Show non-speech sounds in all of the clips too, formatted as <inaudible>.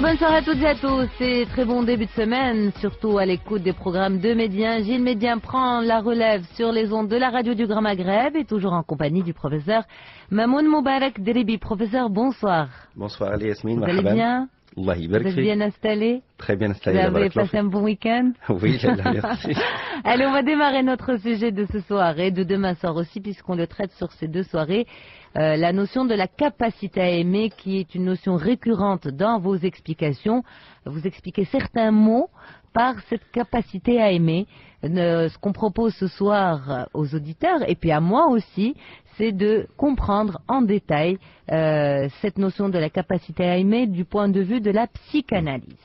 Bonsoir à toutes et à tous C'est très bon début de semaine, surtout à l'écoute des programmes de Médien. Gilles Médien prend la relève sur les ondes de la radio du Grand Maghreb et toujours en compagnie du professeur Mamoun Moubarak Deribi. Professeur, bonsoir. Bonsoir Ali Yasmine. Vous allez bien vous êtes bien installé Très bien installé. Vous avez passé un bon week-end <laughs> Oui, merci. <laughs> Allez, on va démarrer notre sujet de ce soir et de demain soir aussi, puisqu'on le traite sur ces deux soirées. Euh, la notion de la capacité à aimer qui est une notion récurrente dans vos explications. Vous expliquez certains mots par cette capacité à aimer. ce qu'on propose ce soir euh, aux auditeurs et puis à moi aussi, c'est de comprendre en détail euh, cette notion de la capacité à aimer du point de vue de la psychanalyse.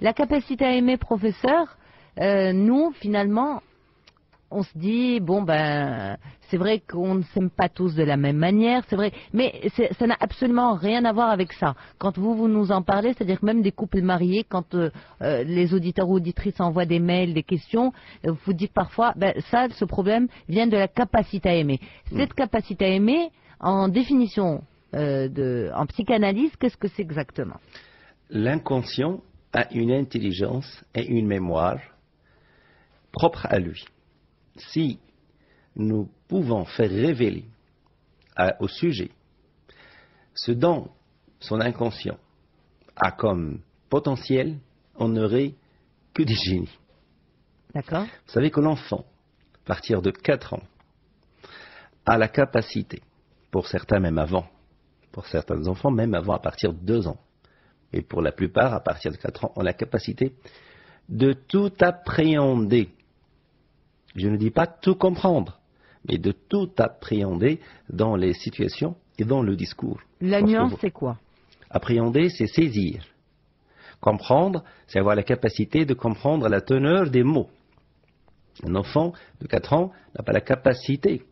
La capacité à aimer, professeur, nous, finalement, on se dit bon ben c'est vrai qu'on ne s'aime pas tous de la même manière, c'est vrai, mais ça n'a absolument rien à voir avec ça. Quand vous vous nous en parlez, c'est-à-dire que même des couples mariés, quand euh, euh, les auditeurs ou auditrices envoient des mails, des questions, euh, vous dites parfois ben ça, ce problème vient de la capacité à aimer. Mm. Cette capacité à aimer, en définition de, en psychanalyse, qu'est-ce que c'est exactement L'inconscient a une intelligence et une mémoire propre à lui si nous pouvons faire révéler au sujet ce dont son inconscient a comme potentiel, on n'aurait que des génies. D'accord. Vous savez que l'enfant, à partir de 4 ans, a la capacité, pour certains même avant, pour certains enfants même avant à partir de 2 ans, et pour la plupart à partir de 4 ans, ont la capacité de tout appréhender je ne dis pas tout comprendre, mais de tout appréhender dans les situations et dans le discours. La nuance, c'est quoi Appréhender, c'est saisir. Comprendre, c'est avoir la capacité de comprendre la teneur des mots. Un enfant de 4 ans n'a pas la capacité,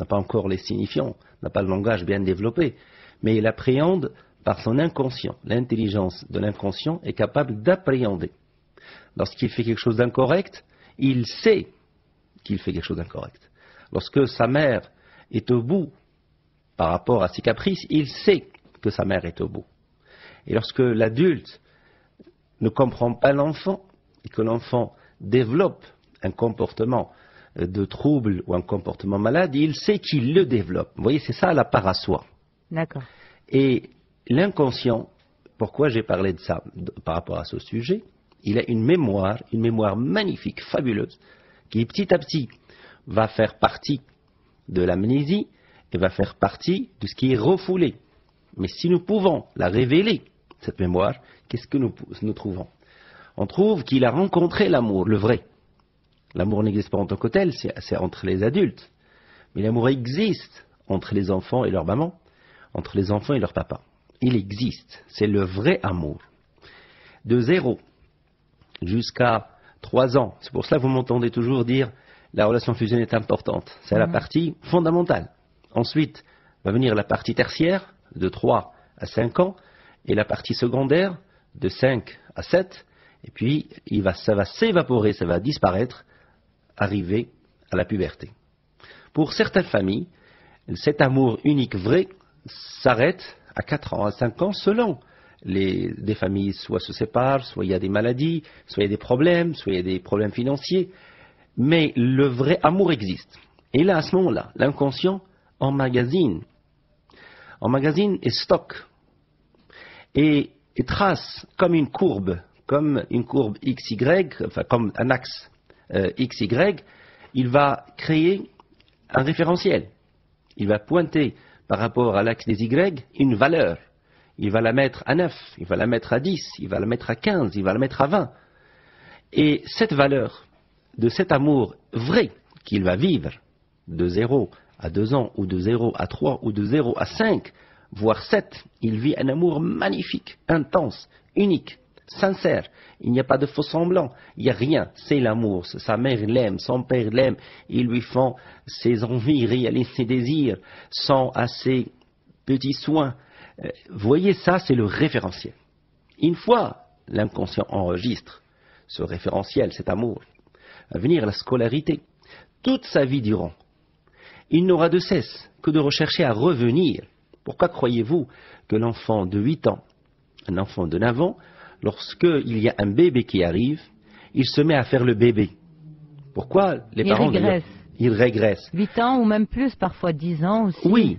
n'a pas encore les signifiants, n'a pas le langage bien développé, mais il appréhende par son inconscient. L'intelligence de l'inconscient est capable d'appréhender. Lorsqu'il fait quelque chose d'incorrect, il sait qu'il fait quelque chose d'incorrect. Lorsque sa mère est au bout par rapport à ses caprices, il sait que sa mère est au bout. Et lorsque l'adulte ne comprend pas l'enfant et que l'enfant développe un comportement euh, de trouble ou un comportement malade, il sait qu'il le développe. Vous voyez, c'est ça la part à soi. D'accord. Et l'inconscient, pourquoi j'ai parlé de ça par rapport à ce sujet, il a une mémoire, une mémoire magnifique, fabuleuse, qui petit à petit va faire partie de l'amnésie et va faire partie de ce qui est refoulé. Mais si nous pouvons la révéler, cette mémoire, qu'est-ce que nous, trouvons On trouve qu'il a rencontré l'amour, le vrai. L'amour n'existe pas en tant que c'est entre les adultes. Mais l'amour existe entre les enfants et leurs maman, entre les enfants et leurs papas. Il existe, c'est le vrai amour. De zéro jusqu'à trois ans. C'est pour cela que vous m'entendez toujours dire la relation fusionnée est importante. C'est la mhm. partie fondamentale. Ensuite, va venir la partie tertiaire de 3 à 5 ans et la partie secondaire de 5 à 7. Et puis, ça va s'évaporer, ça va disparaître, arriver à la puberté. Pour certaines familles, cet amour unique vrai s'arrête à 4 ans, à 5 ans, selon les, familles soit se séparent, soit il y a des maladies, soit il y a des problèmes, soit il y a des problèmes financiers. Mais le vrai amour existe. Et là, à ce moment-là, l'inconscient en emmagasine et stocke, et, et trace comme une courbe, comme une courbe XY, enfin comme un axe euh, XY, il va créer un référentiel. Il va pointer par rapport à l'axe des Y une valeur. Il va la mettre à 9, il va la mettre à 10, il va la mettre à 15, il va la mettre à 20. Et cette valeur de cet amour vrai qu'il va vivre de 0 à 2 ans, ou de 0 à 3, ou de 0 à 5, voire 7, il vit un amour magnifique, intense, unique, sincère. Il n'y a pas de faux semblant, il n'y a rien. C'est l'amour. Sa mère l'aime, son père l'aime. Ils lui font ses envies, réaliser ses désirs, sans assez petits soins. Euh, voyez, ça, c'est le référentiel. Une fois l'inconscient enregistre ce référentiel, cet amour, à venir la scolarité, toute sa vie durant, il n'aura de cesse que de rechercher à revenir. Pourquoi croyez-vous que l'enfant de 8 ans, un enfant de 9 ans, lorsqu'il y a un bébé qui arrive, il se met à faire le bébé Pourquoi les il parents... Régresse. Il 8 ans ou même plus, parfois 10 ans aussi. Oui,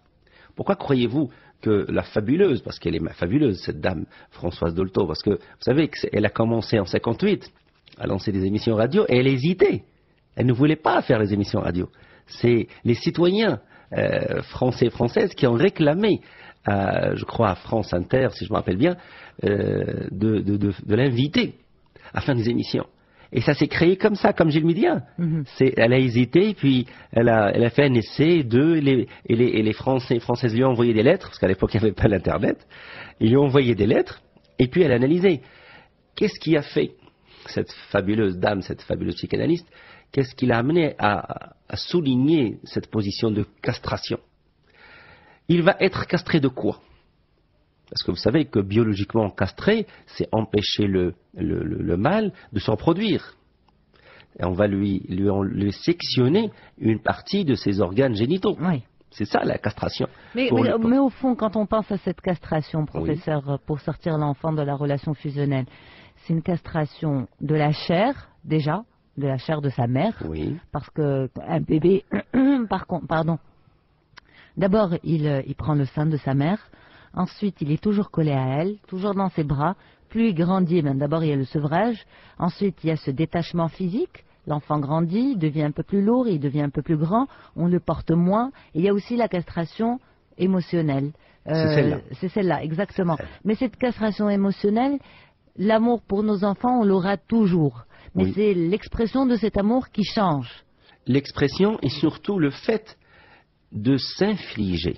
Pourquoi croyez-vous que la fabuleuse, parce qu'elle est fabuleuse, cette dame Françoise Dolto, parce que vous savez qu'elle a commencé en 58 à lancer des émissions radio et elle hésitait. Elle ne voulait pas faire les émissions radio. C'est les citoyens euh, français et françaises qui ont réclamé, à, je crois à France Inter, si je me rappelle bien, euh, de, de l'inviter à faire des émissions. Et ça s'est créé comme ça, comme Gilles Midien. Mhm. Elle a hésité, puis elle a, fait un essai, deux, et les, les Françaises lui ont envoyé des lettres, parce qu'à l'époque, il n'y avait pas l'Internet. Ils lui ont envoyé des lettres, et puis elle a analysé. Qu'est-ce qui a fait cette fabuleuse dame, cette fabuleuse psychanalyste, qu'est-ce qui l'a amené à, souligner cette position de castration Il va être castré de quoi parce que vous savez que biologiquement castrer, c'est empêcher le, le, le, mâle de s'en produire. Et on va lui, lui, lui, sectionner une partie de ses organes génitaux. Oui. C'est ça la castration. Mais, au fond, quand on pense à cette castration, professeur, euh, pour sortir l'enfant de la relation fusionnelle, c'est une castration de la chair, déjà, de la chair de sa mère. Oui. Parce qu'un bébé, <clears throat> par contre, pardon, d'abord, euh, il prend le sein de sa mère Ensuite, il est toujours collé à elle, toujours dans ses bras. Plus il grandit, eh d'abord il y a le sevrage, ensuite il y a ce détachement physique, l'enfant grandit, il devient un peu plus lourd, il devient un peu plus grand, on le porte moins. il y a aussi la castration émotionnelle. c'est celle-là. Euh, exactement. Mais cette castration émotionnelle, l'amour pour nos enfants, on l'aura toujours. Mais c'est l'expression de cet amour qui change. L'expression et surtout le fait de s'infliger.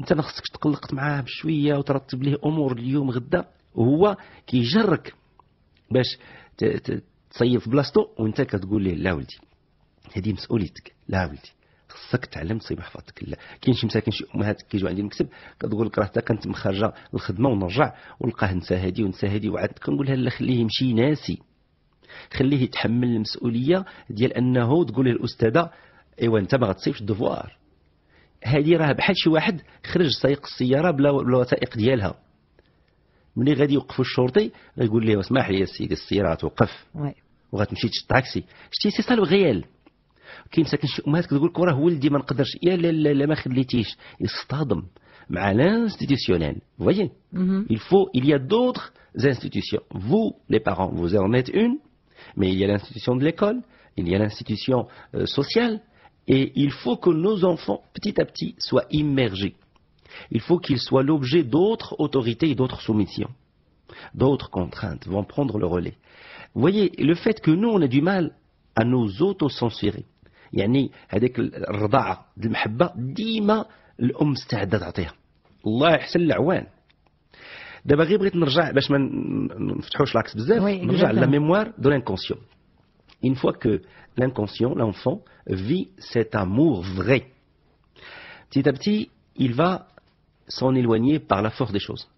انت ما خصكش تقلقت معاه بشويه وترتب ليه امور اليوم غدا هو كيجرك باش تصيب في بلاصتو وانت كتقول ليه لا ولدي هذه مسؤوليتك لا ولدي خصك تعلم تصيب حفاظتك لا كاين شي مساكن شي امهات كيجوا عندي المكتب كتقول لك راه حتى كانت مخرجه الخدمه ونرجع ولقاه نسى هذه ونسى هذه وعاد كنقول لها لا خليه يمشي ناسي خليه يتحمل المسؤوليه ديال انه تقول للاستاذه ايوا انت ما غتصيفش الدفوار هذه راه بحال شي واحد خرج سايق السياره بلا الوثائق ديالها ملي غادي يوقفوا الشرطي يقول له اسمح لي يا سيدي السياره توقف وغتمشي تشد الطاكسي شتي سي صالو غيال كاين ساكن شي امهات كتقول لك راه ولدي ما نقدرش يا لا لا لا ما خليتيش يصطدم مع لانستيتيسيونيل فوايي mhm. Il faut, il y a d'autres institutions. Vous, les parents, vous en êtes une, mais il y a l'institution de l'école, il y a l'institution euh, sociale, Et il faut que nos enfants, petit à petit, soient immergés. Il faut qu'ils soient l'objet d'autres autorités et d'autres soumissions. D'autres contraintes vont prendre le relais. Vous voyez, le fait que nous, on a du mal à nous auto-censurer. يعني هذيك الرضاعة المحبة ديما الأم مستعدة تعطيها الله يحسن العوان que غير بغيت نرجع nous ne نفتحوش لاكس l'axe, à la mémoire de l'inconscient. Une fois que l'inconscient, l'enfant, vit cet amour vrai. Petit à petit, il va s'en éloigner par la force des choses.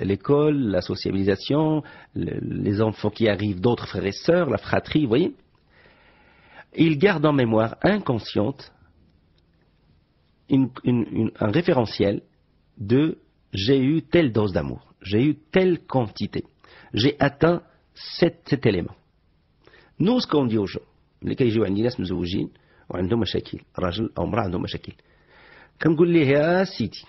L'école, la, socialisation, sociabilisation, les enfants qui arrivent, d'autres frères et sœurs, la fratrie, vous voyez. Il garde en mémoire inconsciente un référentiel de j'ai eu telle dose d'amour, j'ai eu telle quantité, j'ai atteint cet, cet élément. Nous, ce qu'on dit aux gens, ملي كيجيو عندي ناس مزوجين وعندهم مشاكل راجل او امراه عندهم مشاكل كنقول ليه يا سيدي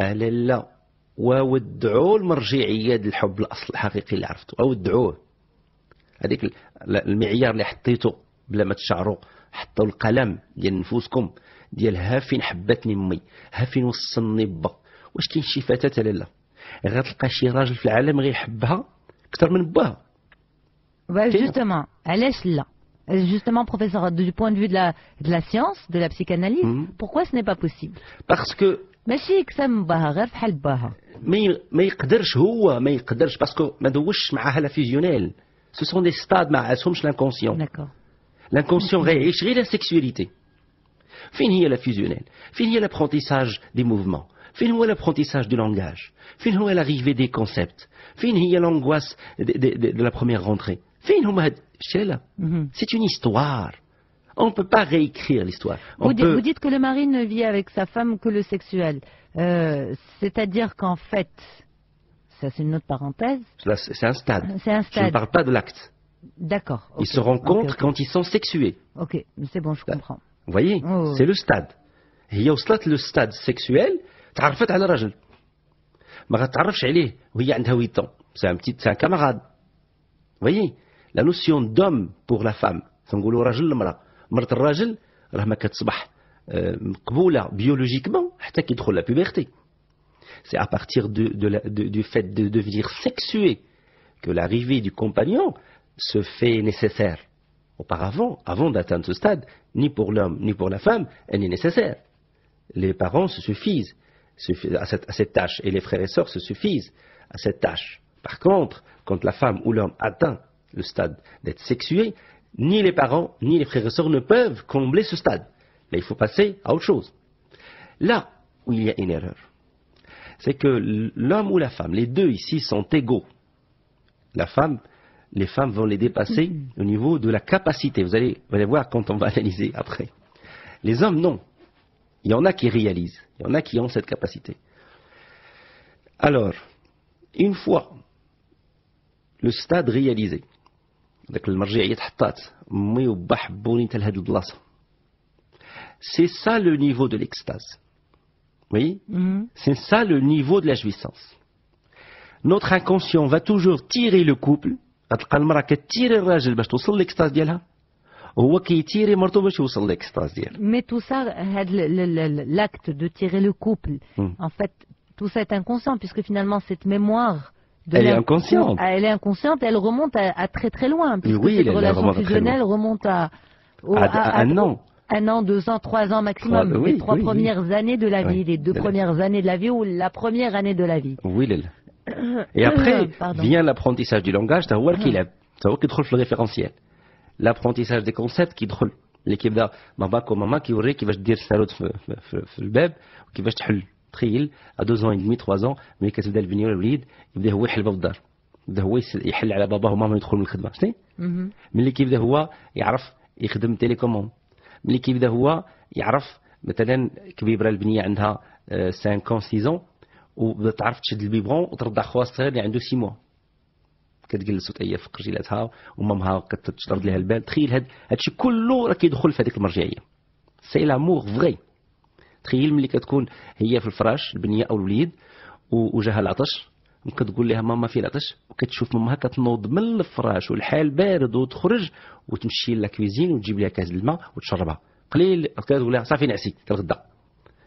اهلا لا وودعوا المرجعيه ديال الحب الاصل الحقيقي اللي عرفتو اودعوه هذيك المعيار اللي حطيته بلا ما تشعروا حطوا القلم ديال نفوسكم ديال ها فين حبتني امي ها فين وصلني با واش كاين شي فتاه لا غتلقى شي راجل في العالم غيحبها اكثر من باها جوستومون علاش لا justement professeur du point de vue de la science, de la psychanalyse, hmm. pourquoi ce n'est pas possible Parce que mais si que ça me baher fhal Mais il peut pas, lui, il peut pas parce que madoucht ma hala fi Ce sont des stades, il elles ont pas l'inconscient. L'inconscient ré, il est riche d'sexualité. Où est y a la fusionnel Où est y a l'apprentissage des mouvements Où est y a l'apprentissage du langage Où est l'arrivée y a des concepts Où est y a l'angoisse de la première rentrée Mhm. C'est une histoire. On ne peut pas réécrire l'histoire. Vous, dites que le mari ne vit avec sa femme que le sexuel. Euh, c'est-à-dire qu'en fait, ça c'est une autre parenthèse. C'est un stade. Je ne parle pas de l'acte. D'accord. Ils se rencontrent quand ils sont sexués. Ok, c'est bon, je comprends. Vous voyez, oh, c'est le stade. Il y a le stade sexuel. c'est un petit c'est un camarade vous voyez la notion d'homme pour la femme تنقولوا راجل المرأة الراجل راه C'est à partir de, la, du fait de devenir sexué que l'arrivée du compagnon se fait nécessaire. Auparavant, avant d'atteindre ce stade, ni pour l'homme ni pour la femme, elle n'est nécessaire. Les parents se suffisent à cette, à cette tâche et les frères et sœurs se suffisent à cette tâche. Par contre, quand la femme ou l'homme atteint le stade d'être sexué, ni les parents, ni les frères et sœurs ne peuvent combler ce stade. Mais il faut passer à autre chose. Là où il y a une erreur, c'est que l'homme ou la femme, les deux ici sont égaux. La femme, les femmes vont les dépasser mm-hmm. au niveau de la capacité. Vous allez, vous allez voir quand on va analyser après. Les hommes, non. Il y en a qui réalisent, il y en a qui ont cette capacité. Alors, une fois le stade réalisé, c'est ça le niveau de l'extase. Mhm. C'est ça le niveau de la jouissance. Notre inconscient va toujours tirer le couple. Mais tout ça, l'acte de tirer le couple, hmm. en fait, tout ça est inconscient puisque finalement cette mémoire elle est inconsciente. Elle est inconsciente, elle remonte à, très très loin. Puisque oui, cette relation fusionnelle remonte à, un an. Un an, deux ans, trois ans maximum. les trois premières années de la vie, les deux premières années de la vie ou la première année de la vie. Oui, Et après <coughs> vient l'apprentissage du langage, c'est qui lève, qui trouve le référentiel. L'apprentissage des concepts qui drôle. l'équipe de maman comme maman qui aurait qui va te dire salut le bébé, qui va تخيل ادوز اون دمي 3 زون ملي كتبدا البنيه الوليد يبدا هو يحل باب الدار يبدا هو يحل على باباه وماما يدخل من الخدمه فهمتي ملي كيبدا هو يعرف يخدم تيليكوموند ملي كيبدا هو يعرف مثلا كبيبره البنيه عندها 5 6 زون وبدا تعرف تشد البيبرون وترضع خوها الصغير اللي عنده 6 موا كتجلس وتأيا في قرجيلاتها ومامها كتشرد لها البال تخيل هاد هادشي كله راه كيدخل في هذيك المرجعيه سي لامور فغي تخيل ملي كتكون هي في الفراش البنيه او الوليد وجاها العطش وكتقول لها ماما في العطش وكتشوف مامها كتنوض من الفراش والحال بارد وتخرج وتمشي للكويزين وتجيب لها كاس الماء وتشربها قليل كتقول لها صافي نعسي كالغدا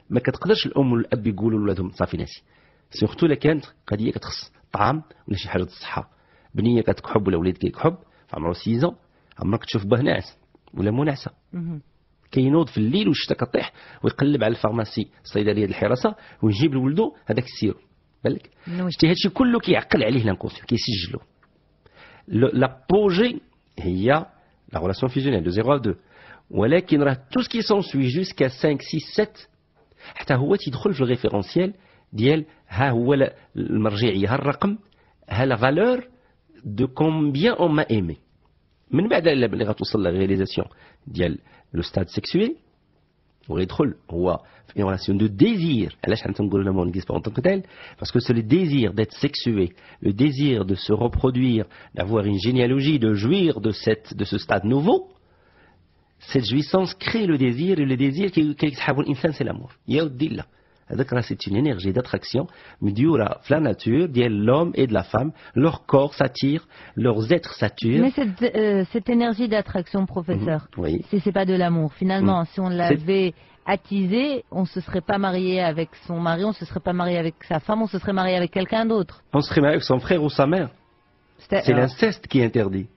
ما كتقدرش الام والاب يقولوا لولادهم صافي نعسي سيرتو الا كانت قضيه كتخص طعام ولا شي حاجه الصحه بنيه كتكحب ولا وليد كيكحب في عمره سيزون عمرك تشوف باه ناعس ولا مو ناعسه كينوض في الليل والشتا كطيح ويقلب على الفارماسي الصيدليه ديال الحراسه ويجيب لولدو هذاك السيرو بالك شتي هادشي كله كيعقل عليه لانكونسيون كيسجلو بوجي هي لا غولاسيون فيزيونيل دو 0 دو ولكن راه تو سكي سوي جوسكا 5 6 7 حتى هو تيدخل في الريفيرونسيال ديال ها هو المرجعيه ها الرقم ها لا فالور دو كومبيان اون ما ايمي Mais après la réalisation le stade sexué, on est dans une relation de désir. parce que l'amour n'existe en que Parce que le désir d'être sexué, le désir de se reproduire, d'avoir une généalogie, de jouir de ce stade nouveau, cette jouissance crée le désir et le désir qui est le c'est l'amour. Il y a autre chose c'est une énergie une énergie d'attraction مديوره في لا nature ديال l'homme et de la femme. Leur corps s'attirent, leurs êtres s'attirent mais cette, euh, énergie d'attraction professeur mhm, ce n'est pas de l'amour finalement mhm. si on l'avait attisé, on ne se serait pas marié avec son mari, on ne se serait pas marié avec sa femme, on se serait marié avec quelqu'un d'autre. On serait marié avec son frère ou sa mère. C'est l'inceste qui est interdit.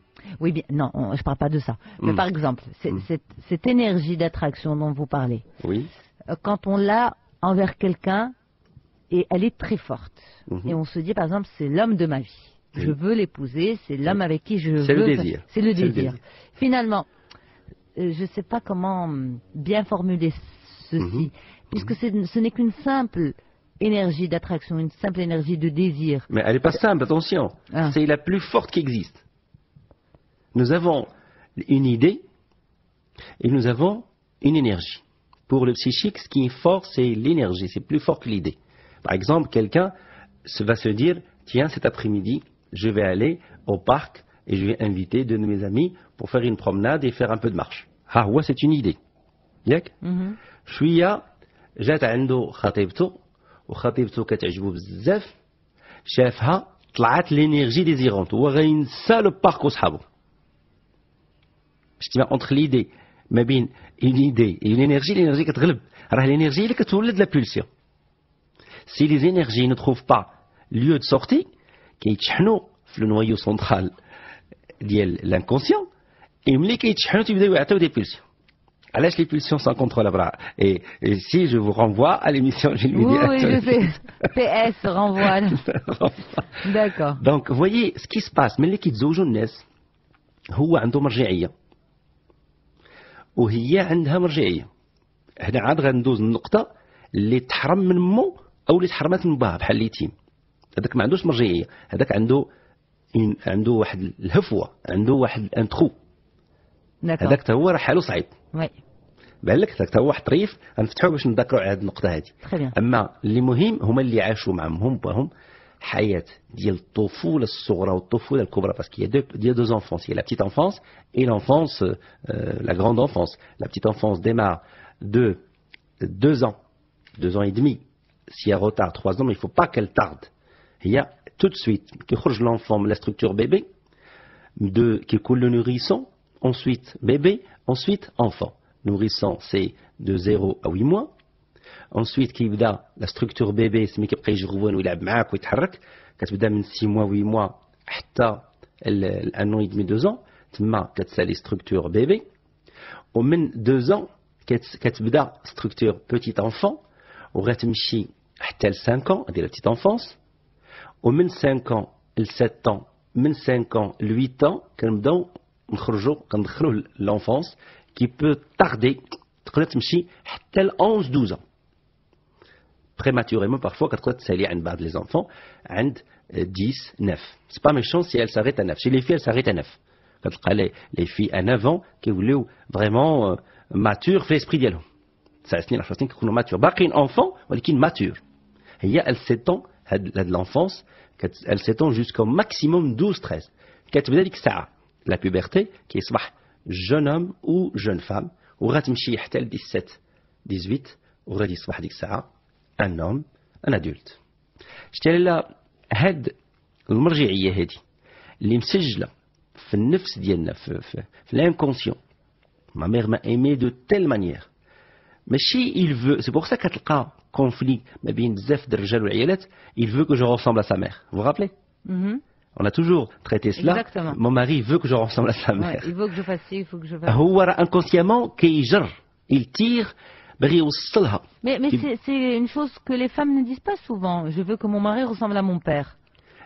Oui, bien, non, je ne parle pas de ça. Mais mhm. par exemple, cette, énergie d'attraction dont vous parlez, oui. Euh, quand on l'a envers quelqu'un et elle est très forte. Mhm. Et on se dit, par exemple, c'est l'homme de ma vie. Je veux l'épouser, c'est l'homme avec qui je veux. C'est le désir. C'est le, désir. Finalement, euh, je ne sais pas comment hum, bien formuler ceci, mhm. puisque mhm. ce n'est qu'une simple énergie d'attraction, une simple énergie de désir. Mais elle n'est pas simple, attention. Ah. C'est la plus forte qui existe. Nous avons une idée et nous avons une énergie. Pour le psychique, ce qui est fort, c'est l'énergie, c'est plus fort que l'idée. Par exemple, quelqu'un va se dire, tiens, cet après-midi, je vais aller au parc et je vais inviter deux de mes amis pour faire une promenade et faire un peu de marche. Ah ouais, c'est une idée. ياك شويه جات عنده خطيبته وخطيبته كتعجبو بزاف شافها طلعت لينيرجي ديزيرونت هو غينسى لو Je وصحابو شتي entre l'idée... C'est-à-dire qu'il y a une énergie, et l'énergie, l'énergie se réclame. Alors, l'énergie, elle se réclame de la pulsion. Si les énergies ne trouvent pas lieu de sortie, qui se réclament dans le noyau central de l'inconscient, et lorsqu'elles se réclament, elles commencent à se réclamer de la pulsion. Pourquoi les pulsions sans contrôle, après Et si je vous renvoie à l'émission, je vais vous PS, renvoie D'accord. Donc, vous voyez, ce qui se passe, c'est que qui se passe, c'est que les gens se réclament de وهي عندها مرجعية هنا عاد غندوز النقطة اللي تحرم من مو أو اللي تحرمات من باها بحال اليتيم هذاك ما عندوش مرجعية هذاك عنده عنده واحد الهفوة عنده واحد ان تخو هذاك هو راه حاله صعيب وي بالك هذاك هو واحد طريف غنفتحو باش نذكروا على هذه النقطة هذه أما اللي مهم هما اللي عاشوا مع باهم حياه ديال y qu'il y a il ديال il la petite la petite enfance euh, grande l'enfance, La petite enfance démarre de deux ans deux ans et demi si elle retarde trois ans mais il faut pas qu'elle tarde il y a tout de suite qui l'enfant la structure bébé qui coule le nourrisson ensuite bébé ensuite enfant nourrisson c'est de 0 à 8 mois Ensuite, la structure bébé, c'est-à-dire qu'il ne reste plus que à jouer vous et 6 mois, 8 mois, jusqu'à 1 an et demi, 2 ans. Ensuite, c'est la structure bébé. Et depuis 2 ans, c'est la structure petit enfant. Elle va marcher 5 ans, c'est la petite enfance. Et depuis 5 ans, 7 ans, 8 ans, on va rentrer dans qui peut tarder, qui va marcher 11, 12 ans prématurément parfois les enfants à 10 9 Ce n'est pas méchant si elle s'arrête à 9 Si les filles elles s'arrêtent à 9 les, les filles à 9 ans qui voulaient vraiment euh, mature في l'esprit ديالهم تسع سنين 10 سنين كيكونوا ماتور باقيين انفون ولكن ماتور mature elle s'étend de l'enfance elle s'étend jusqu'au maximum 12 13 ça La puberté, qui est un jeune homme ou jeune femme وغتمشي حتى ل 17 18 وغادي يصبح ديك الساعه un homme, un adulte. Euh, l'inconscient ma mère المرجعيه aimé اللي مسجله في النفس ديالنا il veut c'est pour ça كتلقى il veut que je ressemble à sa mère vous vous rappelez mm-hmm. On a toujours traité cela. Mon mari veut que je ressemble à sa mère. il veut que je fasse il faut que je fasse. هو il tire mais c'est une chose que les femmes ne disent pas souvent. Je veux que mon mari ressemble à mon père.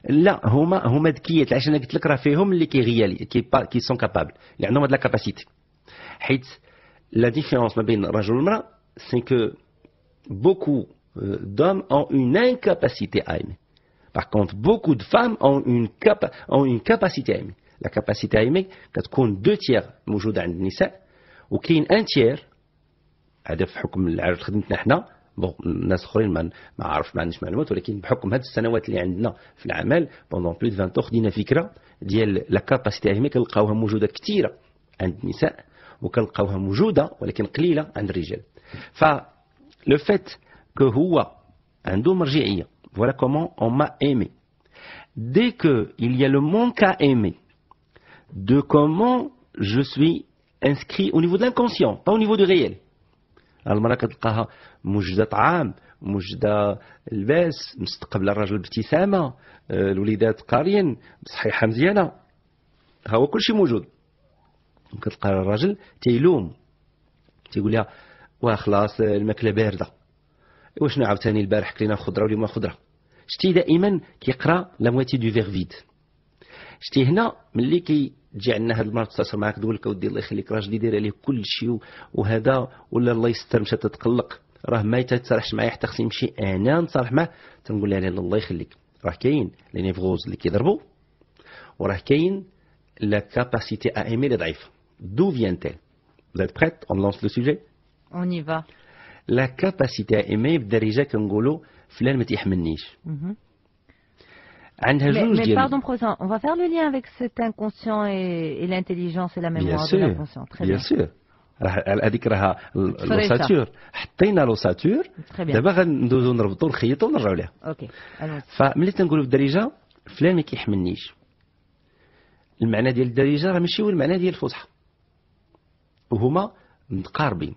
Là, hom homédictie. Alors, je ne dis pas que les hommes ne le sont sont capables. Il y a norme de la capacité. La différence, ma entre les hommes et les femmes, c'est que beaucoup euh, d'hommes ont une incapacité à aimer. Par contre, beaucoup de femmes ont une capacité à aimer. La capacité à aimer, quatre quarts deux tiers, موجودs entre les femmes, ou qu'une un tiers هذا في حكم العرض خدمتنا حنا بون الناس اخرين ما عارف ما عنديش معلومات ولكن بحكم هذه السنوات اللي عندنا في العمل بوندون بلوس دو 20 خدينا فكره ديال لا كاباسيتي هذه كنلقاوها موجوده كثيره عند النساء وكنلقاوها موجوده ولكن قليله عند الرجال ف لو فيت كو هو عنده مرجعيه فوالا كومون اون ما ايمي دي كو il y a le manque à aimer de comment je suis inscrit au niveau de l'inconscient, pas au niveau du réel. المرأة كتلقاها موجدة طعام موجدة لباس مستقبلة الرجل بابتسامة آه، الوليدات قارين صحيحة مزيانة ها هو كلشي موجود كتلقى الراجل تيلوم تيقول لها واه خلاص الماكله بارده وشنو عاوتاني البارح كلينا الخضره واليوم الخضره شتي دائما كيقرا لا مويتي دو فيغ فيد شتي هنا ملي كي تجي عندنا هذا المرض معك تقول لك أودي الله يخليك راجلي داير عليه كل شيء وهذا ولا الله يستر مشى تتقلق راه ما يتصالحش معايا حتى خصني نمشي انا نتصالح معاه تنقول لها لا الله يخليك راه كاين لي نيفغوز اللي كيضربوا وراه كاين لا كاباسيتي ا ايمي اللي ضعيفه دو فيان تيل Vous بخيت أون لونس لو سوجي أون On لا كاباسيتي La capacité à كنقولوا فلان ما تيحملنيش. Mhm. عندها جوج ديال باردون بروزون اون فافير لو ليان افيك سيت انكونسيون اي لانتيليجونس اي لا ميموار دو لانكونسيون تري بيان سور راه هذيك راها لوساتور حطينا لوساتور دابا غندوزو نربطو نخيطو ونرجعو ليها اوكي فملي تنقولو بالدارجه فلان ما كيحملنيش المعنى ديال الدارجه راه ماشي هو المعنى ديال الفصحى وهما متقاربين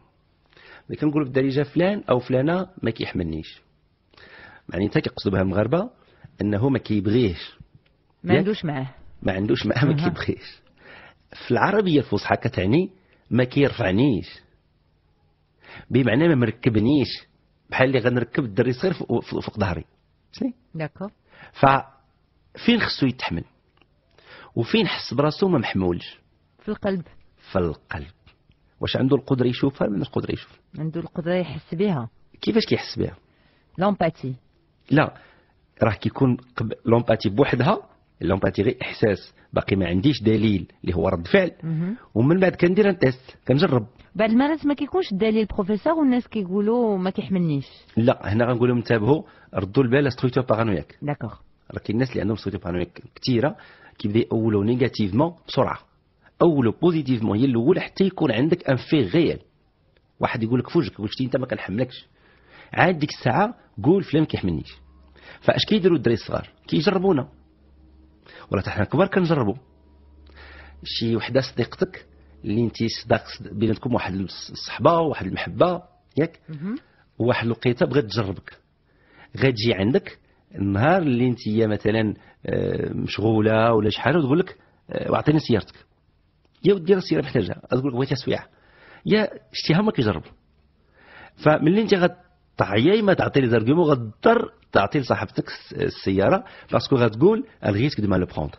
ملي كنقولوا بالدارجه فلان او فلانه ما كيحملنيش يعني انت كيقصدوا بها المغاربه ان هو ما كيبغيش ما عندوش معاه ما عندوش معاه ما كيبغيش في العربيه الفصحى كتعني ما كيرفعنيش بمعنى ما مركبنيش بحال اللي غنركب الدري صغير فوق ظهري فهمتني داكور ففين خصو يتحمل وفين حس براسو ما محمولش في القلب في القلب واش عنده القدره يشوفها ولا ما القدره يشوف عنده القدره يحس بها كيفاش كيحس بها لومباتي لا راه كيكون لومباتي بوحدها لومباتي غير احساس باقي ما عنديش دليل اللي هو رد فعل ومن بعد كندير تيست كنجرب بعد المرات ما كيكونش الدليل بروفيسور والناس كيقولوا ما كيحملنيش لا هنا غنقول لهم انتبهوا ردوا البال ستركتور بارانوياك داكوغ راه كاين الناس اللي عندهم ستركتور بارانوياك كثيره كيبدا يأولوا نيجاتيفمون بسرعه اولوا بوزيتيفمون هي الاول حتى يكون عندك ان في غيال واحد يقول لك فوجك قلت انت ما كنحملكش عاد ديك الساعه قول فلان ما كيحملنيش فاش كيديروا الدراري الصغار كيجربونا ولا حنا كبار كنجربوا شي وحده صديقتك اللي انت صداق بيناتكم واحد الصحبه واحد المحبه ياك واحد الوقيته بغات تجربك غتجي عندك النهار اللي انت مثلا آه، مشغوله ولا شي حاجه وتقول لك آه، اعطيني سيارتك يا ودي راه السياره محتاجها تقول لك بغيتها سويعه يا شتيها ما كيجربوا فملي انت يا ما تعطي لي زارجيومون غتضطر تعطي لصاحبتك السيارة باسكو غتقول الغيسك دو ما لو بخوند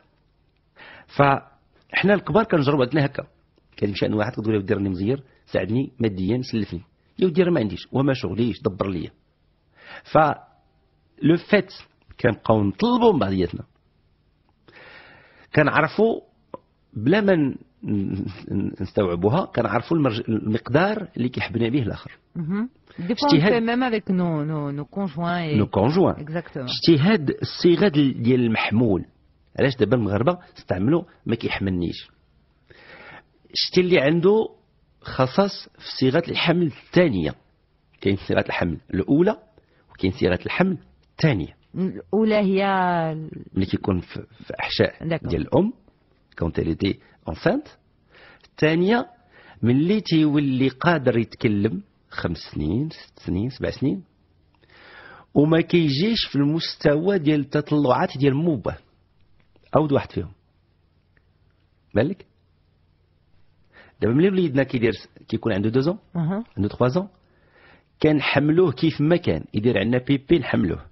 فاحنا الكبار كنجربوا عندنا هكا كنمشي عند واحد كتقول له دير مزير ساعدني ماديا سلفني يا ودي ما عنديش وما شغليش دبر ليا ف لو فيت كنبقاو نطلبوا من بعضياتنا كنعرفوا بلا ما نستوعبوها كنعرفوا المقدار اللي كيحبنا به الاخر اجتهاد ميم افيك نو نو نو كونجوان نو كونجوان اجتهاد الصيغه ديال المحمول علاش دابا المغاربه استعملوا ما كيحملنيش شتي اللي عنده خصص في صيغه الحمل الثانيه كاين صيغه الحمل الاولى وكاين صيغه الحمل الثانيه الاولى هي ملي كيكون في احشاء ديال الام كونت elle انسانت الثانيه ملي تيولي قادر يتكلم خمس سنين ست سنين سبع سنين وما كيجيش في المستوى ديال التطلعات ديال موبه عاود واحد فيهم بالك دابا ملي وليدنا كيدير كيكون عنده دوزون عنده تخوازون كنحملوه كيف ما كان يدير عندنا بيبي نحملوه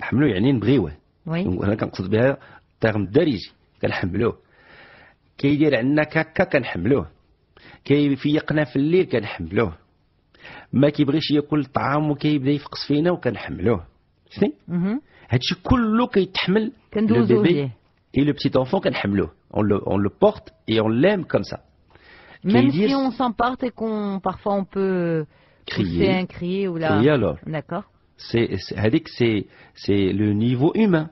نحملوه يعني نبغيوه وي انا كنقصد بها تيرم الدارجي كنحملوه كيدير عندنا كاكا كنحملوه كيفيقنا في الليل كنحملوه ما كيبغيش ياكل الطعام وكيبدا يفقس فينا وكنحملوه شفتي هادشي كله كيتحمل كندوزو ليه اي لو بتيت انفون كنحملوه اون لو بورت اي اون ليم كوم سا Même si on s'emporte et qu'on parfois on peut crier, un cri ou la. Crier alors. D'accord. C'est c'est le niveau humain.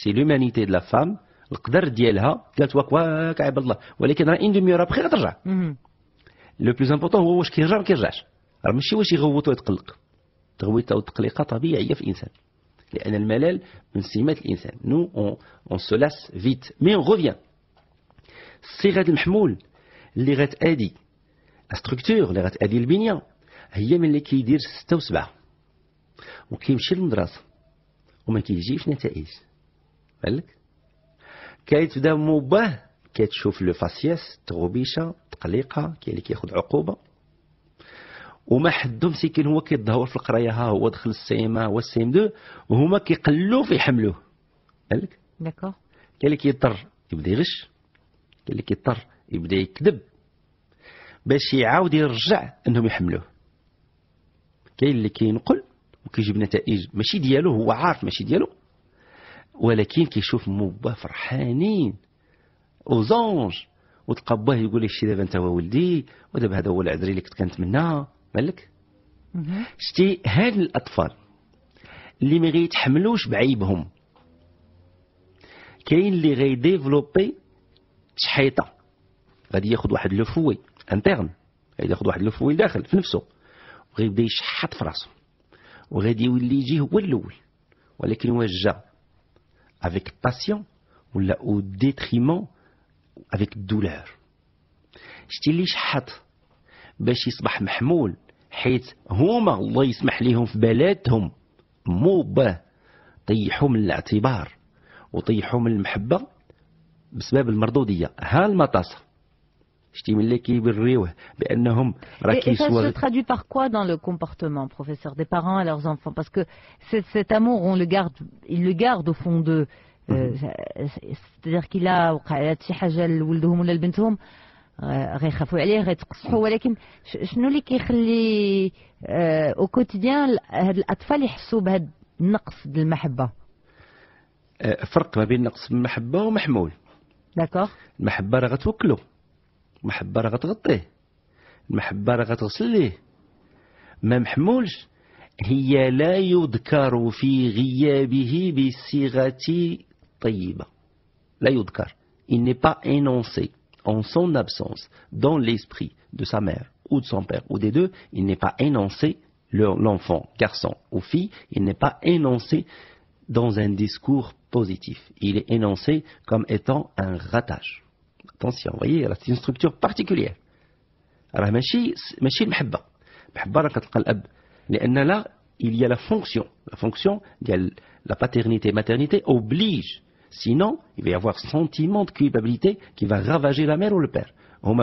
C'est l'humanité de la femme. القدر ديالها قالت واك واك عباد الله ولكن راه ان دوميور ابخي غترجع لو بلوز امبورتون هو واش كيرجع ما كيرجعش راه ماشي واش يغوت ويتقلق تغويته والتقليقه طبيعيه في الانسان لان الملل من سمات الانسان نو اون اون سولاس فيت مي اون غوفيان الصيغه المحمول اللي غتادي استركتور اللي غتادي البنيه هي من اللي كيدير ستة وسبعة وكيمشي للمدرسة وما كيجيش نتائج بالك كيتبدا من باه كتشوف لو فاسيس تغوبيشه تقليقه كاين اللي كياخذ عقوبه وما حدو مسكين هو كيتدهور في القرايه ها هو دخل السيم هو السيم دو وهما كيقلوه فيحملوه بالك داكو كاين اللي كيضطر يبدا يغش كاين اللي كيضطر يبدا يكذب باش يعاود يرجع انهم يحملوه كاين اللي كينقل وكيجيب نتائج ماشي ديالو هو عارف ماشي ديالو ولكن كيشوف موبا فرحانين اوزونج وتلقى يقول لك شتي دابا انت هو ولدي ودابا هذا هو العذري اللي كنت كنتمنى مالك شتي هاد الاطفال اللي ما غيتحملوش بعيبهم كاين اللي غيديفلوبي تشحيطه غادي ياخذ واحد لو فوي انترن غادي ياخذ واحد لو فوي داخل في نفسه وغيبدا يشحط في راسه وغادي يولي يجي هو الاول ولكن واش جا avec passion ولا au détriment avec douleur شتي اللي شحط باش يصبح محمول حيت هما الله يسمح ليهم في بلادهم مو به طيحوا من الاعتبار وطيحوا من المحبه بسبب المردوديه ها المطاسه شتي ملي كيبريوه بانهم راه كيسوال سو تخادوي باغ كوا دون لو كومبورتمون بروفيسور دي بارون ا لورز انفون باسكو سيت سيت امور اون لو غارد il لو garde au fond euh, mhm. euh, de cest كيلا dire شي حاجه لولدهم ولا لبنتهم غيخافوا عليه غيتقصحوا ولكن شنو اللي كيخلي او كوتيديان هاد الاطفال يحسوا بهاد النقص ديال المحبه فرق ما بين نقص المحبه ومحمول داكوغ المحبه راه غتوكلو il n'est pas énoncé en son absence dans l'esprit de sa mère ou de son père ou des deux il n'est pas énoncé l'enfant garçon ou fille il n'est pas énoncé dans un discours positif il est énoncé comme étant un ratage Attention, vous voyez, c'est une structure particulière. Alors, Mashi, le Mahabba. Mahabba, Parce que là, il y a la fonction. La fonction, la paternité et maternité oblige. Sinon, il va y avoir sentiment de culpabilité qui va ravager la mère ou le père.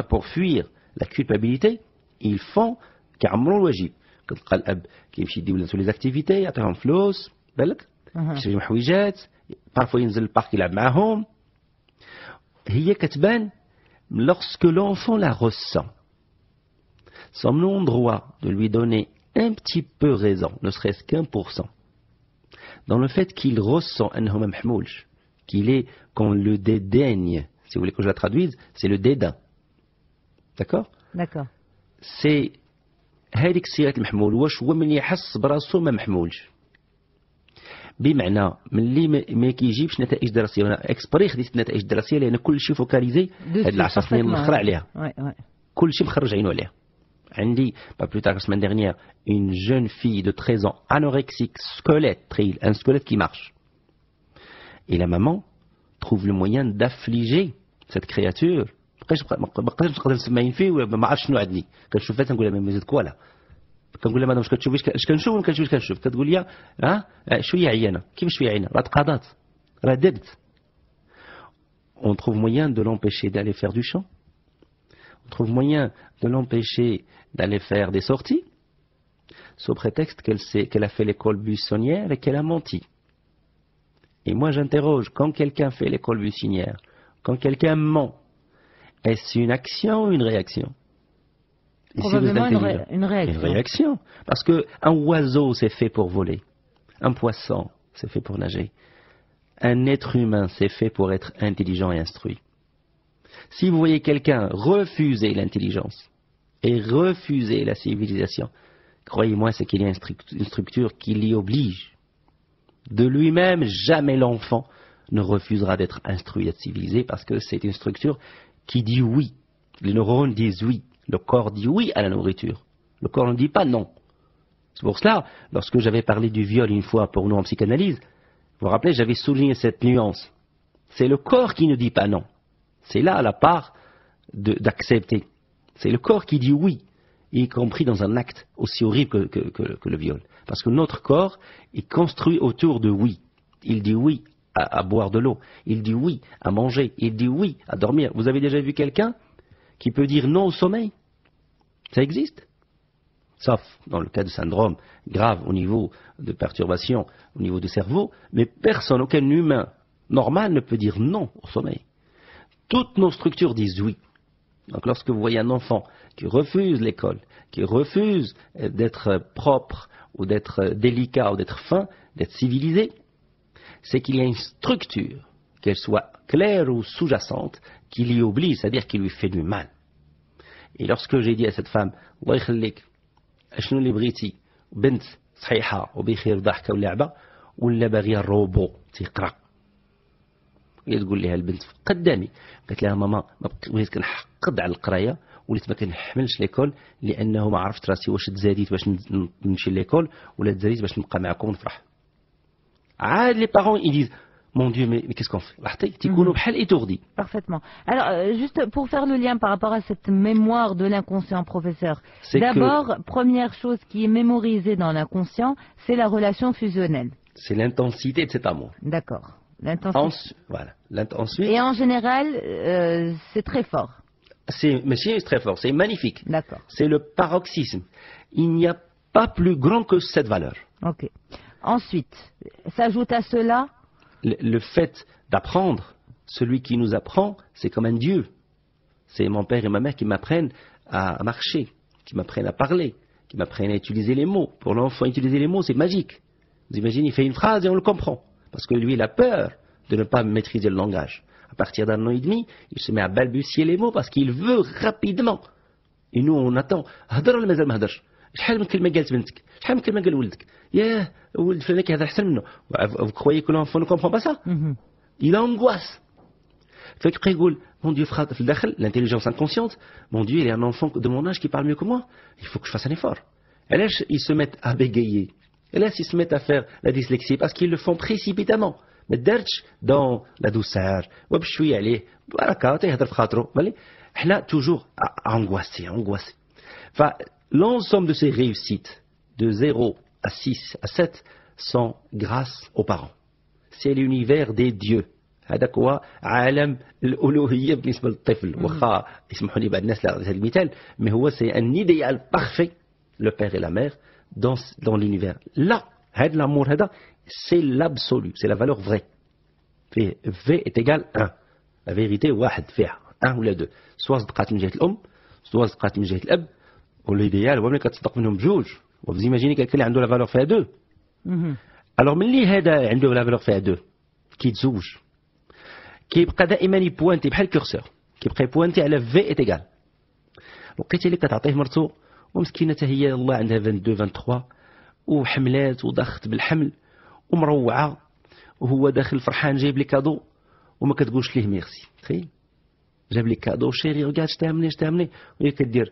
pour fuir la culpabilité, ils font qu'Amrou l'ouajib. Qui est sur les activités, il y a un flos, uh-huh. parfois il y a le parc, il y a lorsque l'enfant la ressent. Sommes-nous en droit de lui donner un petit peu raison, ne serait-ce qu'un pour cent, dans le fait qu'il ressent un qu'il est, qu'on le dédaigne, si vous voulez que je la traduise, c'est le dédain. D'accord D'accord. C'est بمعنى ملي ما كيجيبش نتائج دراسيه انا اكسبري خديت النتائج الدراسيه لان كل شيء فوكاليزي هاد 10 سنين مخرع عليها كل شيء مخرج عينو عليها عندي با بلو تاغ سمان ديغنيير اون جون في دو 13 ans سكوليت تخيل ان سكوليت squelette qui marche et la maman trouve le moyen d'affliger cette créature بقاش ما نقدرش نسميها فيه عرفتش شنو عندي كنشوف فاتها نقول لها ما زدت كوالا on trouve moyen de l'empêcher d'aller faire du chant on trouve moyen de l'empêcher d'aller faire des sorties sous prétexte qu'elle qu'elle a fait l'école buissonnière et qu'elle a menti. Et moi j'interroge, quand quelqu'un fait l'école buissonnière, quand quelqu'un ment, est-ce une action ou une réaction probablement une, réaction. réaction. Parce qu'un oiseau, c'est fait pour voler. Un poisson, c'est fait pour nager. Un être humain, c'est fait pour être intelligent et instruit. Si vous voyez quelqu'un refuser l'intelligence et refuser la civilisation, croyez-moi, c'est qu'il y a une structure qui l'y oblige. De lui-même, jamais l'enfant ne refusera d'être instruit et civilisé parce que c'est une structure qui dit oui. Les neurones disent oui. Le corps dit oui à la nourriture. Le corps ne dit pas non. C'est pour cela, lorsque j'avais parlé du viol une fois pour nous en psychanalyse, vous vous rappelez, j'avais souligné cette nuance. C'est le corps qui ne dit pas non. C'est là la part d'accepter. C'est le corps qui dit oui, y compris dans un acte aussi horrible que, le viol. Parce que notre corps est construit autour de oui. Il dit oui à boire de l'eau, il dit oui à manger, il dit oui à dormir. Vous avez déjà vu quelqu'un qui peut dire non au sommeil. Ça existe. Sauf dans le cas de syndrome grave au niveau de perturbation, au niveau du cerveau, mais personne, aucun humain normal ne peut dire non au sommeil. Toutes nos structures disent oui. Donc lorsque vous voyez un enfant qui refuse l'école, qui refuse euh, d'être propre ou d'être euh, délicat ou d'être fin, d'être civilisé, c'est qu'il y a une structure, qu'elle soit claire ou sous-jacente, qui lui oublie, c'est-à-dire qui lui fait du mal. Et lorsque j'ai dit à cette femme, Allah يخليك شنو اللي بغيتي بنت صحيحة وبخير ضحكة ولعبة ولا باغية روبو تقرا هي تقول لها البنت قدامي قالت لها ماما ما وليت كنحقد على القرايه وليت ما كنحملش ليكول لانه ما عرفت راسي واش تزاديت باش نمشي ليكول ولا تزاديت باش نبقى معكم ونفرح عاد لي بارون يديز mon Dieu, mais, qu'est-ce qu'on fait mhm. Parfaitement. Alors, euh, juste pour faire le lien par rapport à cette mémoire de l'inconscient, professeur. D'abord, première chose qui est mémorisée dans l'inconscient, c'est la relation fusionnelle. C'est l'intensité de cet amour. D'accord. L'intensité. Et en général, euh, c'est très fort. C'est, mais c'est très fort, c'est magnifique. D'accord. C'est le paroxysme. Il n'y a pas plus grand que cette valeur. Ok. Ensuite, s'ajoute à cela le fait d'apprendre, celui qui nous apprend, c'est comme un Dieu. C'est mon père et ma mère qui m'apprennent à marcher, qui m'apprennent à parler, qui m'apprennent à utiliser les mots. Pour l'enfant, utiliser les mots, c'est magique. Vous imaginez, il fait une phrase et on le comprend. Parce que lui, il a peur de ne pas maîtriser le langage. À partir d'un an et demi, il se met à balbutier les mots parce qu'il veut rapidement. Et nous, on attend. قالت vous croyez que l'enfant ne comprend pas ça il a angoisse l'intelligence inconsciente mon dieu il y a un enfant de mon âge qui parle mieux que moi il faut que je fasse un effort علاش ils se mettent à bégayer علاش ils se mettent à faire la dyslexie parce qu'ils le font précipitamment ما دارتش دون لا دوسار وبشويه عليه بركه تيهضر في حنا L'ensemble de ces réussites, de 0 à 6 à 7, sont grâce aux parents. C'est l'univers des dieux. Mm. C'est un idéal parfait, le père et la mère, dans l'univers. Là, C'est l'absolu, c'est la valeur vraie. V est égal à 1. La vérité, est 1 ou les deux. Soit c'est le pratique de l'homme, soit c'est le pratique de l'homme. والليديال هو ملي كتصدق منهم بجوج وفزيماجيني كاين اللي عنده لا فالور فيها دو الوغ ملي هذا عنده لا فالور فيها دو كيتزوج كيبقى دائما يبوانتي بحال الكورسور كيبقى يبوانتي على في ات ايكال لقيتي اللي كتعطيه مرته ومسكينه حتى هي الله عندها 22 23 وحملات وضغط بالحمل ومروعه وهو داخل فرحان جايب لي كادو وما كتقولش ليه ميرسي تخيل جاب لي كادو شيري مني شتامني مني وهي كدير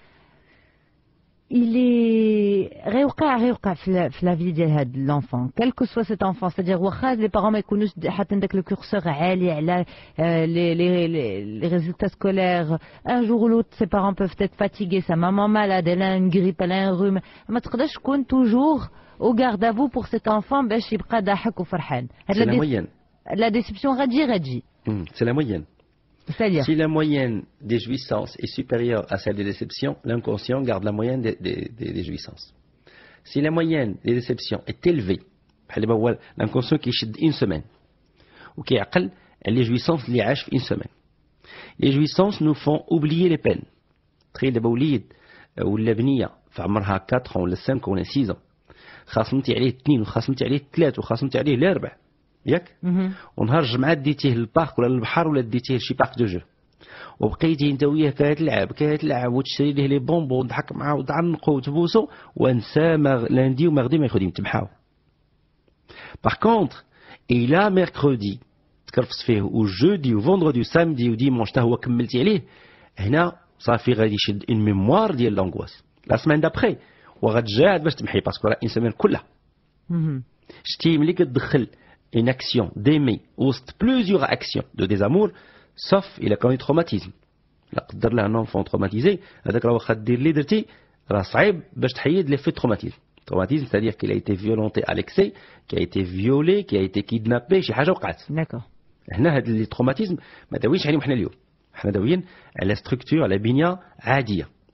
il est réouka réouka dans la vie de l'enfant quel que soit cet enfant c'est-à-dire les parents ma كونوش حتى le curseur elle a euh, les résultats scolaires un jour ou l'autre ses parents peuvent être fatigués sa maman malade elle a une grippe elle a un rhume mais تقدرش toujours au garde à vous pour cet enfant c'est la moyenne la déception غادي غادي c'est la moyenne si la moyenne des jouissances est supérieure à celle des déceptions, l'inconscient garde la moyenne des, des, des, jouissances. Si la moyenne des déceptions est élevée, l'inconscient qui chute une semaine, ou qui les jouissances lui achèvent une semaine. Les jouissances nous font oublier les peines. تخيل euh, ou وليد ou بنيه في عمرها 4 ou 5 ou 6 ans خاصمتي عليه 2 وخاصمتي عليه 3 وخاصمتي عليه ans. ياك ونهار الجمعه ديتيه للبارك ولا للبحر ولا ديتيه لشي بارك دو جو وبقيتي انت وياه كتلعب كتلعب وتشري ليه لي بونبون وتضحك معاه وتعنقو وتبوسو ونسى لندي ومغدي ما يخدم تبحاو باغ كونتر الى ميركودي تكرفص فيه وجودي وفوندردي وسامدي وديمونش حتى هو كملتي عليه هنا صافي غادي يشد ان ميموار ديال لونغواس لا سمان دابخي وغتجاعد باش تمحي باسكو راه الانسان كلها شتي ملي كتدخل une action d'aimer ou plusieurs actions de désamour, sauf il a connu traumatisme. un enfant traumatisé, traumatisme. Traumatisme, c'est-à-dire qu'il a été violenté à l'excès, qu'il a été violé, qu'il a été kidnappé, chez حاجه D'accord. هنا لي structure, à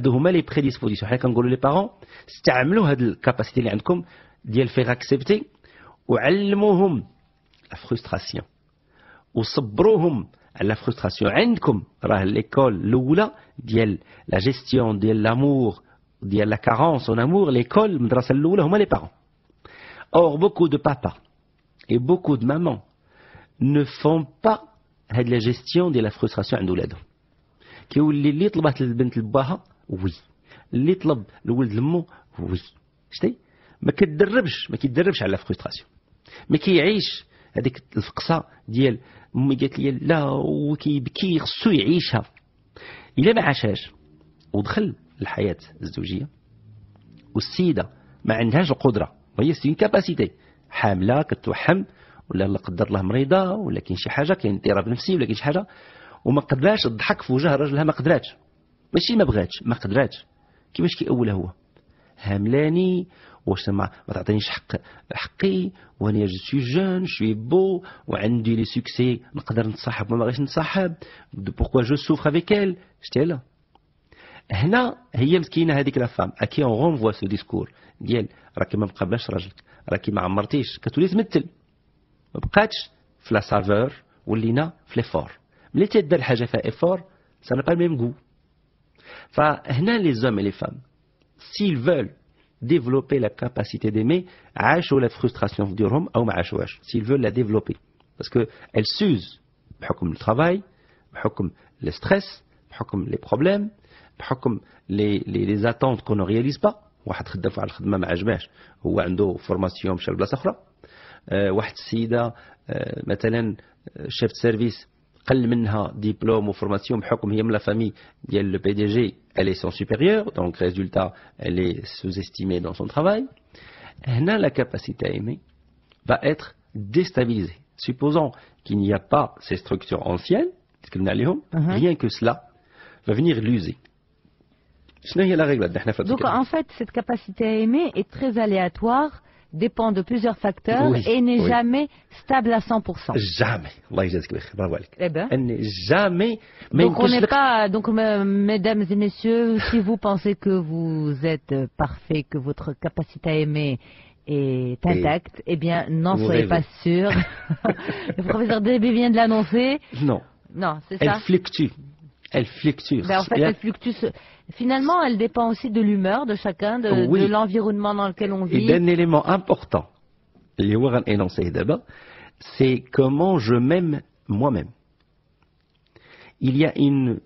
les prédispositions. on dit aux capacité de faire accepter la frustration. la frustration. l'école, la gestion de l'amour, la carence en amour, l'école, les parents. Or, beaucoup de papas et beaucoup de mamans ne font pas la gestion de la frustration chez وز اللي طلب الولد لمو وز شتي ما كتدربش ما كيدربش على فرستراسيون ما كيعيش هذيك الفقصه ديال امي قالت لي لا وكيبكي خصو يعيشها الا ما عاشهاش ودخل الحياه الزوجيه والسيده ما عندهاش القدره وهي سين كاباسيتي حامله كتوحم ولا لا قدر الله مريضه ولا كاين شي حاجه كاين اضطراب نفسي ولا كاين شي حاجه وما قدراش تضحك في وجه راجلها ما قدراتش ماشي ما بغاتش ما قدراتش كيفاش كيأولها هو هاملاني واش ما تعطينيش حق حقي وانا جو جون شوي بو وعندي لي سوكسي نقدر نتصاحب وما باغيش نتصاحب بوكو جو سوفر افيك ال شتي لا هنا هي مسكينه هذيك لا فام اكي اون غونفوا سو ديسكور ديال راكي ما مقبلاش راجلك راكي ما عمرتيش كتولي تمثل ما بقاتش في لا سافور ولينا في فور ملي تدير حاجه فيها ايفور سا با ميم غو فهنا les hommes et les femmes s'ils veulent développer la capacité d'aimer عاشوا la frustration ديالهم ou ma عاشوهاش s'ils veulent la développer parce que elle s'use travail, par بحكم le stress بحكم les problèmes par les, les, les attentes qu'on ne réalise pas واحد خدام على الخدمه ما عجبهاش هو عنده فورماسيون مشى لبلاصه اخرى واحد السيده مثلا de service, قل منها ديبلوم ou بحكم هي من la famille elle est son supérieur donc résultat elle est sous-estimée dans son travail هنا la capacité à aimer va être déstabilisée supposons qu'il n'y a pas ces structures anciennes uh-huh. rien que cela va venir l'user donc en fait cette capacité à aimer est très aléatoire dépend de plusieurs facteurs et n'est jamais stable à 100%. Jamais. Ben, eh ben. Elle n'est jamais. donc on n'est pas. Donc mesdames et messieurs, si vous pensez que vous êtes parfait, que votre capacité à aimer est intacte, eh bien n'en soyez pas sûr. <laughs> Le professeur Deby vient de l'annoncer. Non. Non, c'est ça. Elle fluctue. Elle fluctue. Ben, en fait, elle fluctue. Finalement, elle dépend aussi de l'humeur de chacun, de, l'environnement dans lequel on vit. Et d'un élément important, c'est comment je m'aime moi-même. Il y a une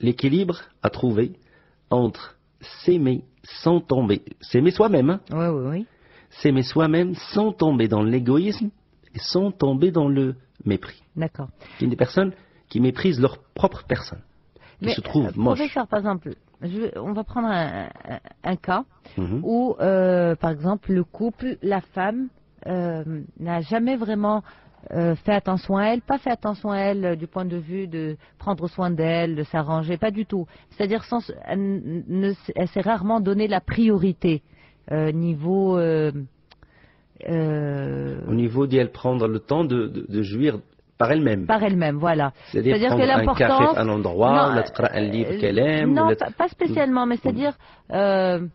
l'équilibre à trouver entre s'aimer sans tomber, s'aimer soi-même, hein. s'aimer soi-même sans tomber dans l'égoïsme et sans tomber dans le mépris. D'accord. Il y a des personnes qui méprisent leur propre personne. Euh, par exemple, je, on va prendre un, cas mhm. où, euh, par exemple, le couple, la femme euh, n'a jamais vraiment fait attention à elle, pas fait attention à elle du point de vue de prendre soin d'elle, de s'arranger, pas du tout. C'est-à-dire, elle, elle s'est rarement donné la priorité niveau. Au niveau d'y elle prendre le temps de jouir par elle-même. Par elle-même, voilà. C'est-à-dire que l'importance. un endroit, non, un livre euh, qu'elle aime. Non, pas, spécialement, mais c'est-à-dire euh,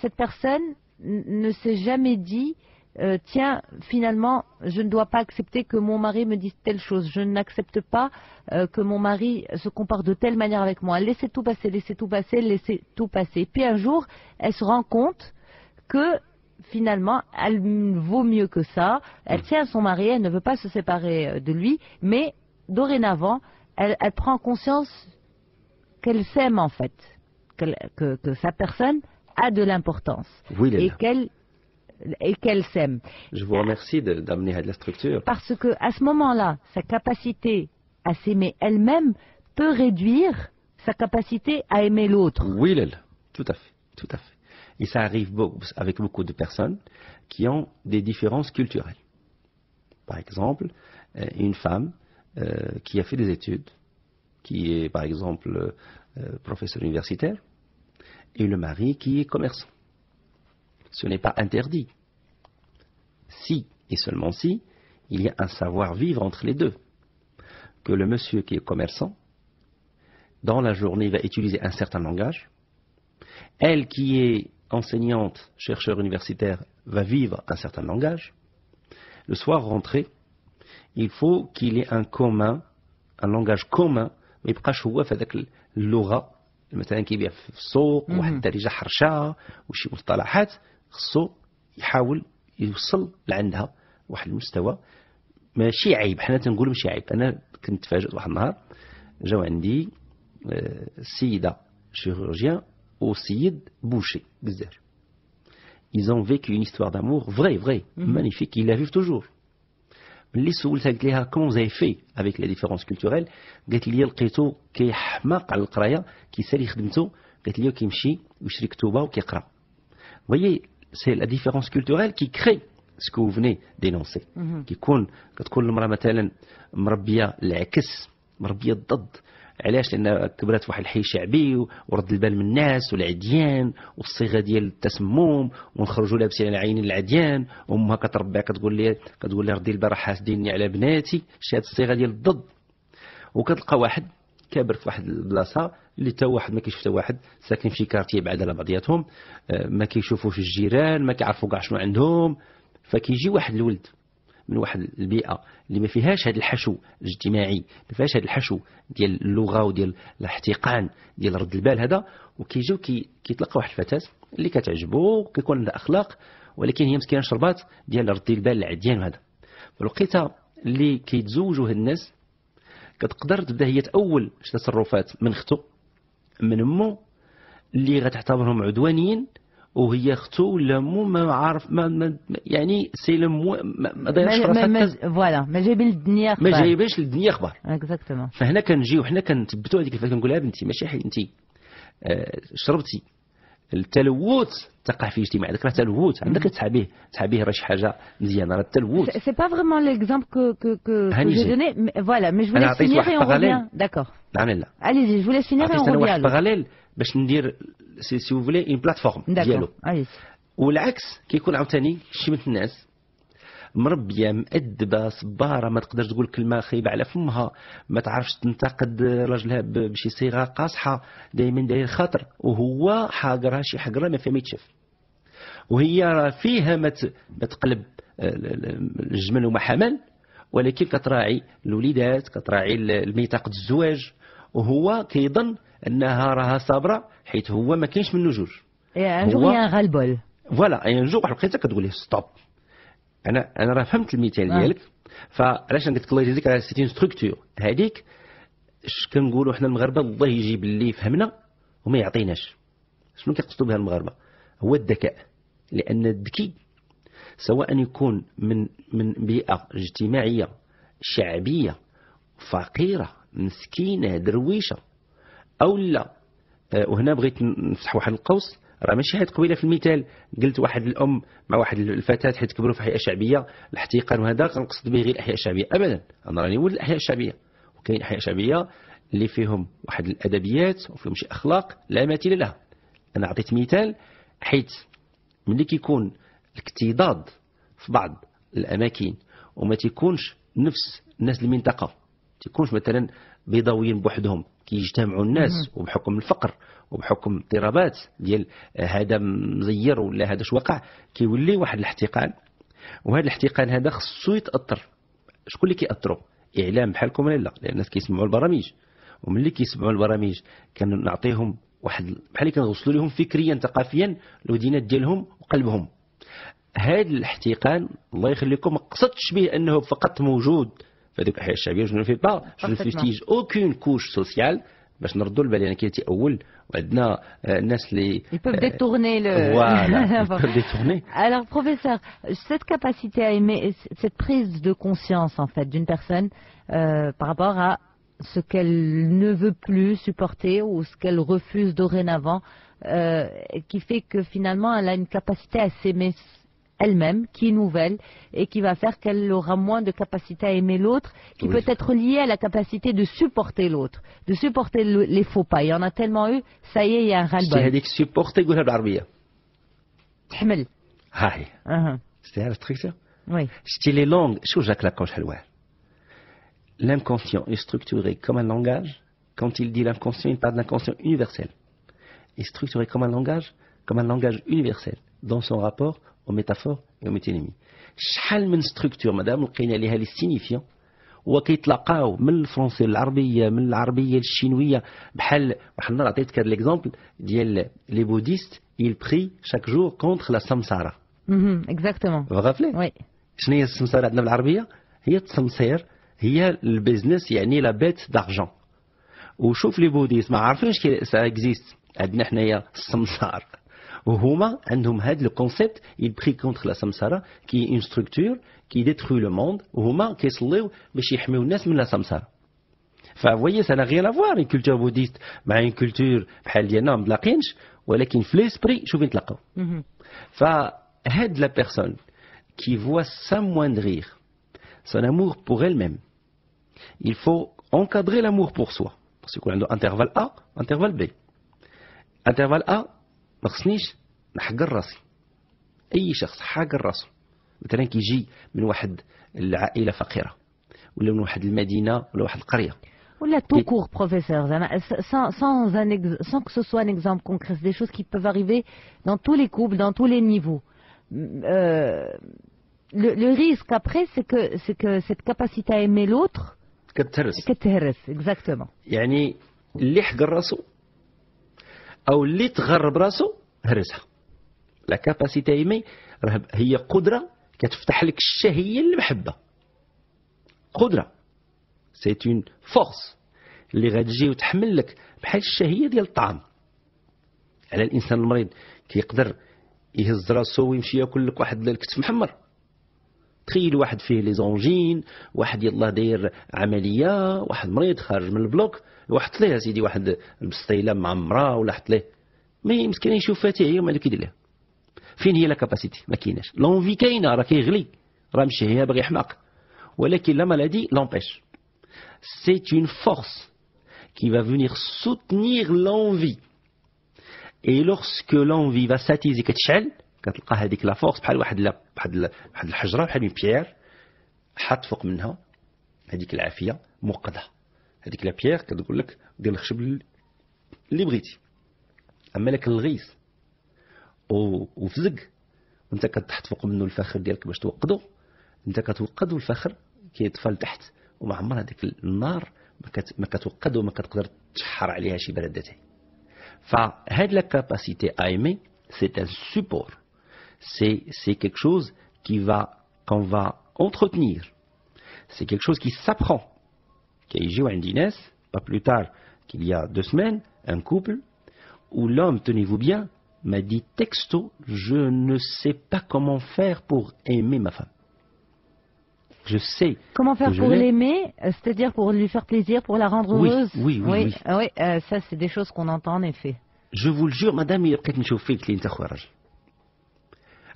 cette personne ne s'est jamais dit. Euh, tiens, finalement, je ne dois pas accepter que mon mari me dise telle chose. Je n'accepte pas que mon mari se comporte de telle manière avec moi. Laissez tout passer, laissez tout passer, laissez tout passer. Puis un jour, elle se rend compte que finalement, elle vaut mieux que ça. Elle mm. tient à son mari, elle ne veut pas se séparer euh, de lui, mais dorénavant, elle, prend conscience qu'elle s'aime en fait, que, sa personne a de l'importance oui, et qu'elle et qu'elle s'aime. Je vous remercie d'amener à de la structure. Parce que à ce moment-là, sa capacité à s'aimer elle-même peut réduire sa capacité à aimer l'autre. Oui, tout à fait, tout à fait. Et ça arrive avec beaucoup de personnes qui ont des différences culturelles. Par exemple, euh, une femme euh, qui a fait des études, qui est par exemple euh, professeur universitaire, et le mari qui est commerçant. Ce n'est pas interdit. Si, et seulement si, il y a un savoir-vivre entre les deux. Que le monsieur qui est commerçant, dans la journée, va utiliser un certain langage. Elle qui est enseignante, chercheur universitaire, va vivre un certain langage, le soir rentré, il faut qu'il ait un commun, un langage commun, ما يبقاش هو في هذاك اللغه مثلا كيبيع في السوق واحد الدارجه حرشاء وشي مصطلحات خصو يحاول يوصل لعندها واحد المستوى ماشي عيب حنا تنقول ماشي عيب انا كنت تفاجئت واحد النهار جاو عندي سيده شيروجيان au Boucher, Ils ont vécu une histoire d'amour vraie, vraie, mhm. magnifique, ils la vivent toujours. Les comment vous fait avec les différences culturelles voyez c'est la différence culturelle qui crée ce que vous venez d'énoncer mhm. qui علاش لان كبرات واحد الحي شعبي ورد البال من الناس والعديان والصيغه ديال التسمم ونخرجوا لابسين على عين العديان امها كتربي كتقول لي كتقول لي ردي البارح حاسديني على بناتي شاد الصيغه ديال الضد وكتلقى واحد كابر في واحد البلاصه اللي تا واحد ما كيشوف تا واحد ساكن في شي كارتيه بعاد على بعضياتهم آه، ما كيشوفوش الجيران ما كيعرفوا كاع شنو عندهم فكيجي واحد الولد من واحد البيئه اللي ما فيهاش هذا الحشو الاجتماعي ما فيهاش هذا الحشو ديال اللغه وديال الاحتقان ديال رد البال هذا وكيجيو كيتلقاو واحد الفتاه اللي كتعجبو كيكون عندها اخلاق ولكن هي مسكينه شربات ديال رد البال العديان وهذا فالوقيته اللي كيتزوجوا هاد الناس كتقدر تبدا هي تاول تصرفات من اختو من امه اللي غتعتبرهم عدوانيين وهي اختو ولا مو ما عارف ما, يعني سي ما دايرش راسها فوالا ما جايبين للدنيا اخبار ما جايباش للدنيا اخبار اكزاكتومون فهنا كنجيو حنا كنثبتوا هذيك الفكره كنقول لها بنتي ماشي حي انت آه، شربتي التلوث تقع في اجتماع داك راه تلوث عندك تسحبيه تسحبيه راه شي حاجه مزيانه راه التلوث سي با فريمون ليكزامبل كو كو كو جو فوالا مي جو سينيغ اون ريان داكور نعم لا عليزي جو سينيغ فينيغ اون ريفيان واحد باش ندير سي سي فولي اون بلاتفورم ديالو والعكس كيكون عاوتاني شي من الناس مربيه مأدبه صباره ما تقدرش تقول كلمه خايبه على فمها ما تعرفش تنتقد راجلها بشي صيغه قاصحه دائما داير خاطر وهو حاقرها شي حقره ما فيها ما يتشاف وهي راه فيها ما تقلب آه، الجمل وما حمل ولكن كتراعي الوليدات كتراعي الميثاق الزواج وهو كيظن انها راها صابره حيت هو ما كاينش منه جوج هو غالبول فوالا يعني جو واحد الوقيته كتقول ليه ستوب انا انا راه فهمت المثال آه. ديالك فعلاش انا قلت لك الله يجزيك على سيتي ستركتور هذيك اش كنقولوا حنا المغاربه الله يجيب اللي فهمنا وما يعطيناش شنو كيقصدوا بها المغاربه هو الذكاء لان الذكي سواء يكون من من بيئه اجتماعيه شعبيه فقيره مسكينه درويشه أو لا آه، وهنا بغيت نفتح واحد القوس راه ماشي حيت قبيله في المثال قلت واحد الام مع واحد الفتاه حيت كبروا في احياء شعبيه الاحتقان وهذا كنقصد به غير الاحياء الشعبيه ابدا انا راني ولد الاحياء الشعبيه وكاين احياء شعبيه اللي فيهم واحد الادبيات وفيهم شي اخلاق لا مثيل لها انا عطيت مثال حيت ملي كيكون الاكتضاد في بعض الاماكن وما تيكونش نفس الناس المنطقه تيكونش مثلا بيضاويين بوحدهم كيجتمعوا الناس وبحكم الفقر وبحكم اضطرابات ديال آه، هذا مزير ولا هذا اش وقع كيولي واحد الاحتقان وهذا الاحتقان هذا خصو يتاثر شكون اللي كيأثروا اعلام بحالكم ولا لا لان الناس كيسمعوا البرامج وملي كيسمعوا البرامج كنعطيهم واحد بحال اللي كنغسلوا لهم فكريا ثقافيا الودينات ديالهم وقلبهم هذا الاحتقان الله يخليكم ما قصدش به انه فقط موجود je ne fais pas je ne fustige aucune couche sociale ils peuvent détourner le <laughs> détourner alors professeur cette capacité à aimer cette prise de conscience en fait d'une personne euh, par rapport à ce qu'elle ne veut plus supporter ou ce qu'elle refuse dorénavant euh, qui fait que finalement elle a une capacité à s'aimer elle-même, qui est nouvelle, et qui va faire qu'elle aura moins de capacité à aimer l'autre, qui peut être liée à la capacité de supporter l'autre, de supporter les faux pas. Il y en a tellement eu, ça y est, il y a un ras-le-bol. supporter C'est هاي اها استعرف تريكتور c'est شو جاك l'inconscient est structuré comme un langage quand il dit l'inconscient il parle d'inconscient universel est structuré comme un langage comme un langage universel dans son rapport وميتافور وميتونيمي شحال من ستركتور مادام لقينا لها لي سينيفيون وكيتلاقاو من الفرنسي للعربيه من العربيه للشينويه بحال واحد النهار عطيتك هذا ليكزومبل ديال لي بوديست يل بري شاك جور كونتخ لا سمساره اها اكزاكتومون exactement. وي شنو هي السمسارة عندنا بالعربية؟ هي التسمسير هي البيزنس يعني لا بيت دارجون. وشوف لي بوديست ما عارفينش كي سا اكزيست عندنا حنايا السمسار. le concept, il prie contre la samsara, qui est une structure qui détruit le monde. Huma, qu'est-ce la samsara. Fa voyez, ça n'a rien à voir. Une culture bouddhiste, mais bah, une culture, par exemple, la quinze, ou alors une fleur de prêche, je vous la personne qui voit s'amoindrir, son amour pour elle-même. Il faut encadrer l'amour pour soi. Parce qu'on un l'intervalle A, intervalle B, intervalle A. ما خصنيش نحقر راسي اي شخص حاقر راسه مثلا كيجي من واحد العائله فقيره ولا من واحد المدينه ولا واحد القريه ولا تو كور بروفيسور زعما سان سان ان سان كو سوسوا ان اكزامبل كونكريت دي شوز كي بوف اريفي دون تو لي كوبل دون تو لي نيفو Le, le risque après, c'est que, que cette capacité à aimer l'autre. Qu'est-ce que tu Exactement. Yani, يعني l'ihgrasu, او اللي تغرب راسو هرسها لا كاباسيتي مي هي قدره كتفتح لك الشهيه المحبه قدره سي اون فورس اللي غتجي وتحمل لك بحال الشهيه ديال الطعام على الانسان المريض كيقدر يهز راسو ويمشي ياكل لك واحد الكتف محمر تخيل واحد فيه لي زونجين واحد يلا داير عمليه واحد مريض خارج من البلوك واحد ليه سيدي واحد البسطيله معمره ولا حط ليه مي مسكين يشوف فاتيه هي وما كيدير فين هي لا كاباسيتي ما كايناش لونفي كاينه راه كيغلي راه ماشي هي باغي حماق ولكن لا مالادي لامبيش سي اون فورس فا va venir soutenir l'envie. Et lorsque l'envie va s'attiser, كتلقى هذيك لا فورس بحال واحد لا بحال واحد الحجره بحال بيير حط فوق منها هذيك العافيه موقده هذيك لا بيير كتقول لك دير الخشب اللي بغيتي اما لك الغيس وفزق وانت كتحط فوق منه الفخر ديالك باش توقده انت كتوقد والفخر كيطفى لتحت وما عمر هذيك النار ما كتوقد وما كتقدر تشحر عليها شي بردتين فهاد لا كاباسيتي ايمي سي ان سوبور c'est quelque chose qui va, qu'on va entretenir. C'est quelque chose qui s'apprend. pas plus tard qu'il y a deux semaines, un couple où l'homme, tenez-vous bien, m'a dit texto, je ne sais pas comment faire pour aimer ma femme. Je sais. Comment faire pour l'aimer C'est-à-dire pour lui faire plaisir, pour la rendre heureuse Oui, oui, oui. Euh, ça, c'est des choses qu'on entend en effet. Je vous le jure, madame, il y a peut-être une chauffée qui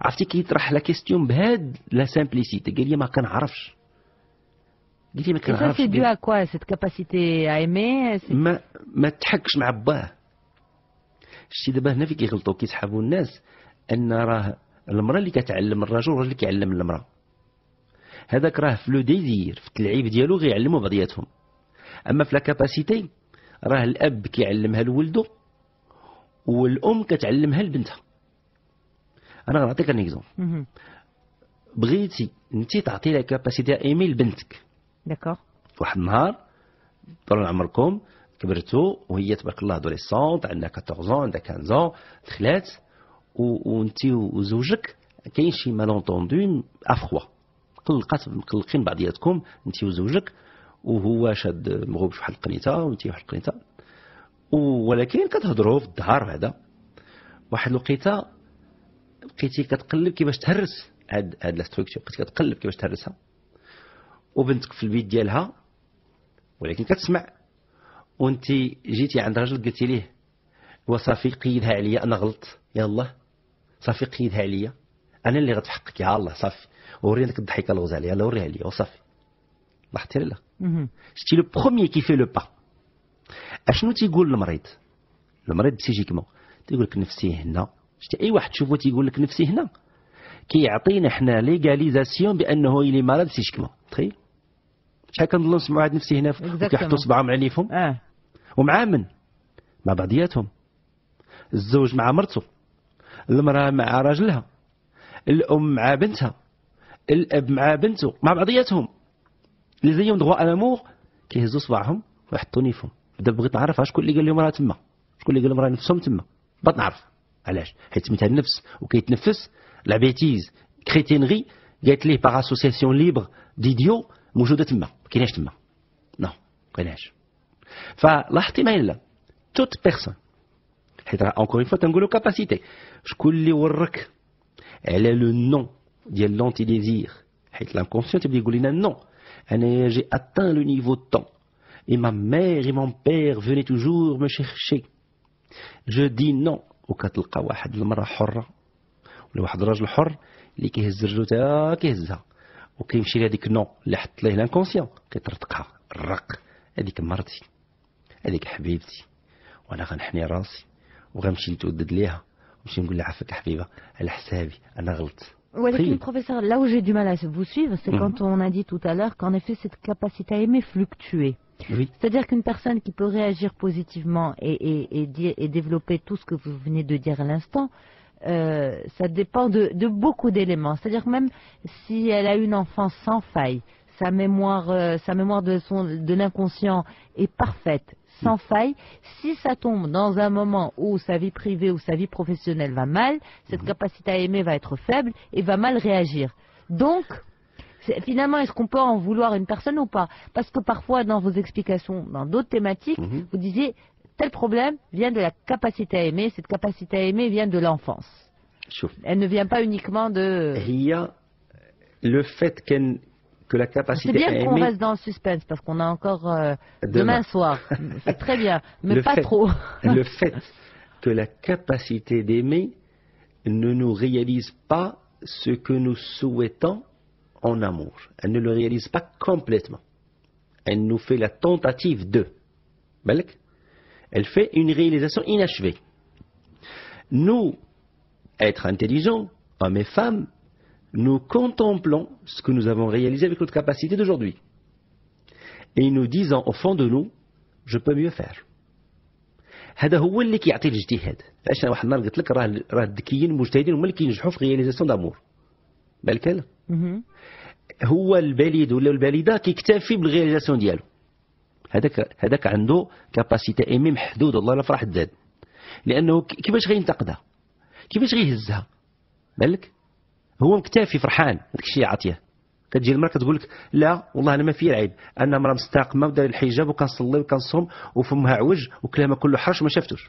عرفتي كي يطرح لا كيستيون بهاد لا سامبليسيتي قال لي ما كنعرفش قلت لي ما كنعرفش سي دو ا كوا سيت كاباسيتي ا ايمي ما ما تحكش مع باه شتي دابا هنا فين كيغلطوا كيسحبوا الناس ان راه المراه اللي كتعلم الرجل والرجل كيعلم المراه هذاك راه في لو ديزير في التلعيب ديالو غيعلموا بعضياتهم اما في لا كاباسيتي راه الاب كيعلمها لولده والام كتعلمها لبنتها انا غنعطيك ان اكزومبل بغيتي انت تعطي لا كاباسيتي ايميل بنتك داكوغ واحد النهار طول عمركم كبرتو وهي تبارك الله ادوليسونت عندها 14 زون عندها 15 زون دخلات وانت وزوجك كاين شي مالونتوندو افخوا قلقات مقلقين بعضياتكم انت وزوجك وهو شاد مغوب شحال القنيته وانت واحد القنيته ولكن كتهضروا في الدهار هذا واحد الوقيته بقيتي كتقلب كيفاش تهرس هاد هاد لا ستركتور بقيتي كتقلب كيفاش تهرسها وبنتك في البيت ديالها ولكن كتسمع وانت جيتي عند راجل قلتي ليه وصافي قيدها عليا انا غلط يلا صافي قيدها عليا انا اللي غتحقك يا الله صافي وري ديك الضحكه اللي غوز عليها وريها ليا وصافي لاحظتي لا شتي لو بروميي كيفي لو با اشنو تيقول المريض المريض بسيجيكمون تيقول لك نفسي هنا شتي اي واحد تشوفو تيقول لك نفسي هنا كيعطينا كي حنا ليغاليزاسيون بانه الي مرض سيشكما تخيل شحال كنظلوا نسمعوا عاد نفسي هنا كيحطوا صبعهم عليفهم اه ومع من مع بعضياتهم الزوج مع مرته المراه مع راجلها الام مع بنتها الاب مع بنته مع بعضياتهم اللي زيهم دغوا امور كيهزوا صباعهم ويحطوا نيفهم دابا بغيت نعرف شكون اللي قال لهم راه تما شكون اللي قال لهم راه نفسهم تما بغيت نعرف La bêtise, la chrétinerie, par association libre d'idiots, je Qui est-ce que tu Non. Qui est-ce que tu as Tout personne. Encore une fois, tu as une capacité. Je suis le nom de l'antidésir. L'inconscient, tu dit que tu as un nom. J'ai atteint le niveau de temps. Et ma mère et mon père venaient toujours me chercher. Je dis non. وكتلقى واحد المرأة حرة ولا واحد الراجل حر اللي كيهز رجلو تا كيهزها وكيمشي لهذيك نو اللي حط ليه لانكونسيون كيطرطقها الرق هذيك مرتي هذيك حبيبتي وانا غنحني راسي وغنمشي نتودد ليها ونمشي نقول لها عفاك حبيبه على حسابي انا غلطت ولكن بروفيسور لا وجي دو مال mal à vous suivre, c'est quand on ا dit tout à l'heure qu'en effet cette capacité C'est-à-dire qu'une personne qui peut réagir positivement et, développer tout ce que vous venez de dire à l'instant, euh, ça dépend de, beaucoup d'éléments. C'est-à-dire même si elle a une enfance sans faille, sa mémoire, euh, de, de l'inconscient est parfaite, sans faille. Si ça tombe dans un moment où sa vie privée ou sa vie professionnelle va mal, cette capacité à aimer va être faible et va mal réagir. Donc, finalement, est-ce qu'on peut en vouloir une personne ou pas Parce que parfois, dans vos explications, dans d'autres thématiques, mhm. vous disiez, tel problème vient de la capacité à aimer, cette capacité à aimer vient de l'enfance. Elle ne vient pas uniquement de... Il y a le fait que la capacité C'est bien qu'on reste dans le suspense parce qu'on a encore euh, demain. soir. <laughs> C'est très bien, mais pas trop. <laughs> le fait que la capacité d'aimer ne nous réalise pas ce que nous souhaitons en amour. Elle ne le réalise pas complètement. Elle nous fait la tentative de. Elle fait une réalisation inachevée. Nous, être intelligents, hommes et femmes, nous contemplons ce que nous avons réalisé avec notre capacité d'aujourd'hui. Et nous disons au fond de nous, je peux mieux faire. هذا هو اللي كيعطي الاجتهاد واحد النهار قلت لك راه راه هما اللي كينجحوا في هو البليد ولا البليده كيكتفي بالغيلاسيون ديالو هذاك هذاك عنده كاباسيتي ايمي محدود والله لا فرح الداد لانه كيفاش غينتقدها كيفاش غيهزها بالك هو مكتفي فرحان داك الشيء عاطيه كتجي المراه كتقول لك لا والله انا ما في العيب انا مراه مستقمه ودار الحجاب وكنصلي وكنصوم وفمها عوج وكلامها كله حرش ما شفتوش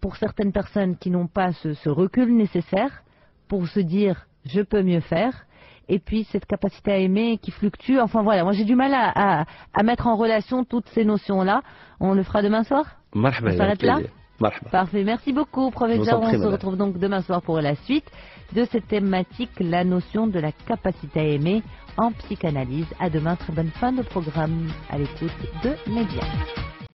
pour certaines personnes qui n'ont pas ce, recul nécessaire pour se dire je peux mieux faire. Et puis cette capacité à aimer qui fluctue. Enfin voilà, moi j'ai du mal à, mettre en relation toutes ces notions-là. On le fera demain soir Parfait, merci beaucoup, professeur. On se retrouve donc demain soir pour la suite de cette thématique, la notion de la capacité à aimer en psychanalyse. À demain, très bonne fin de programme à l'écoute de Média.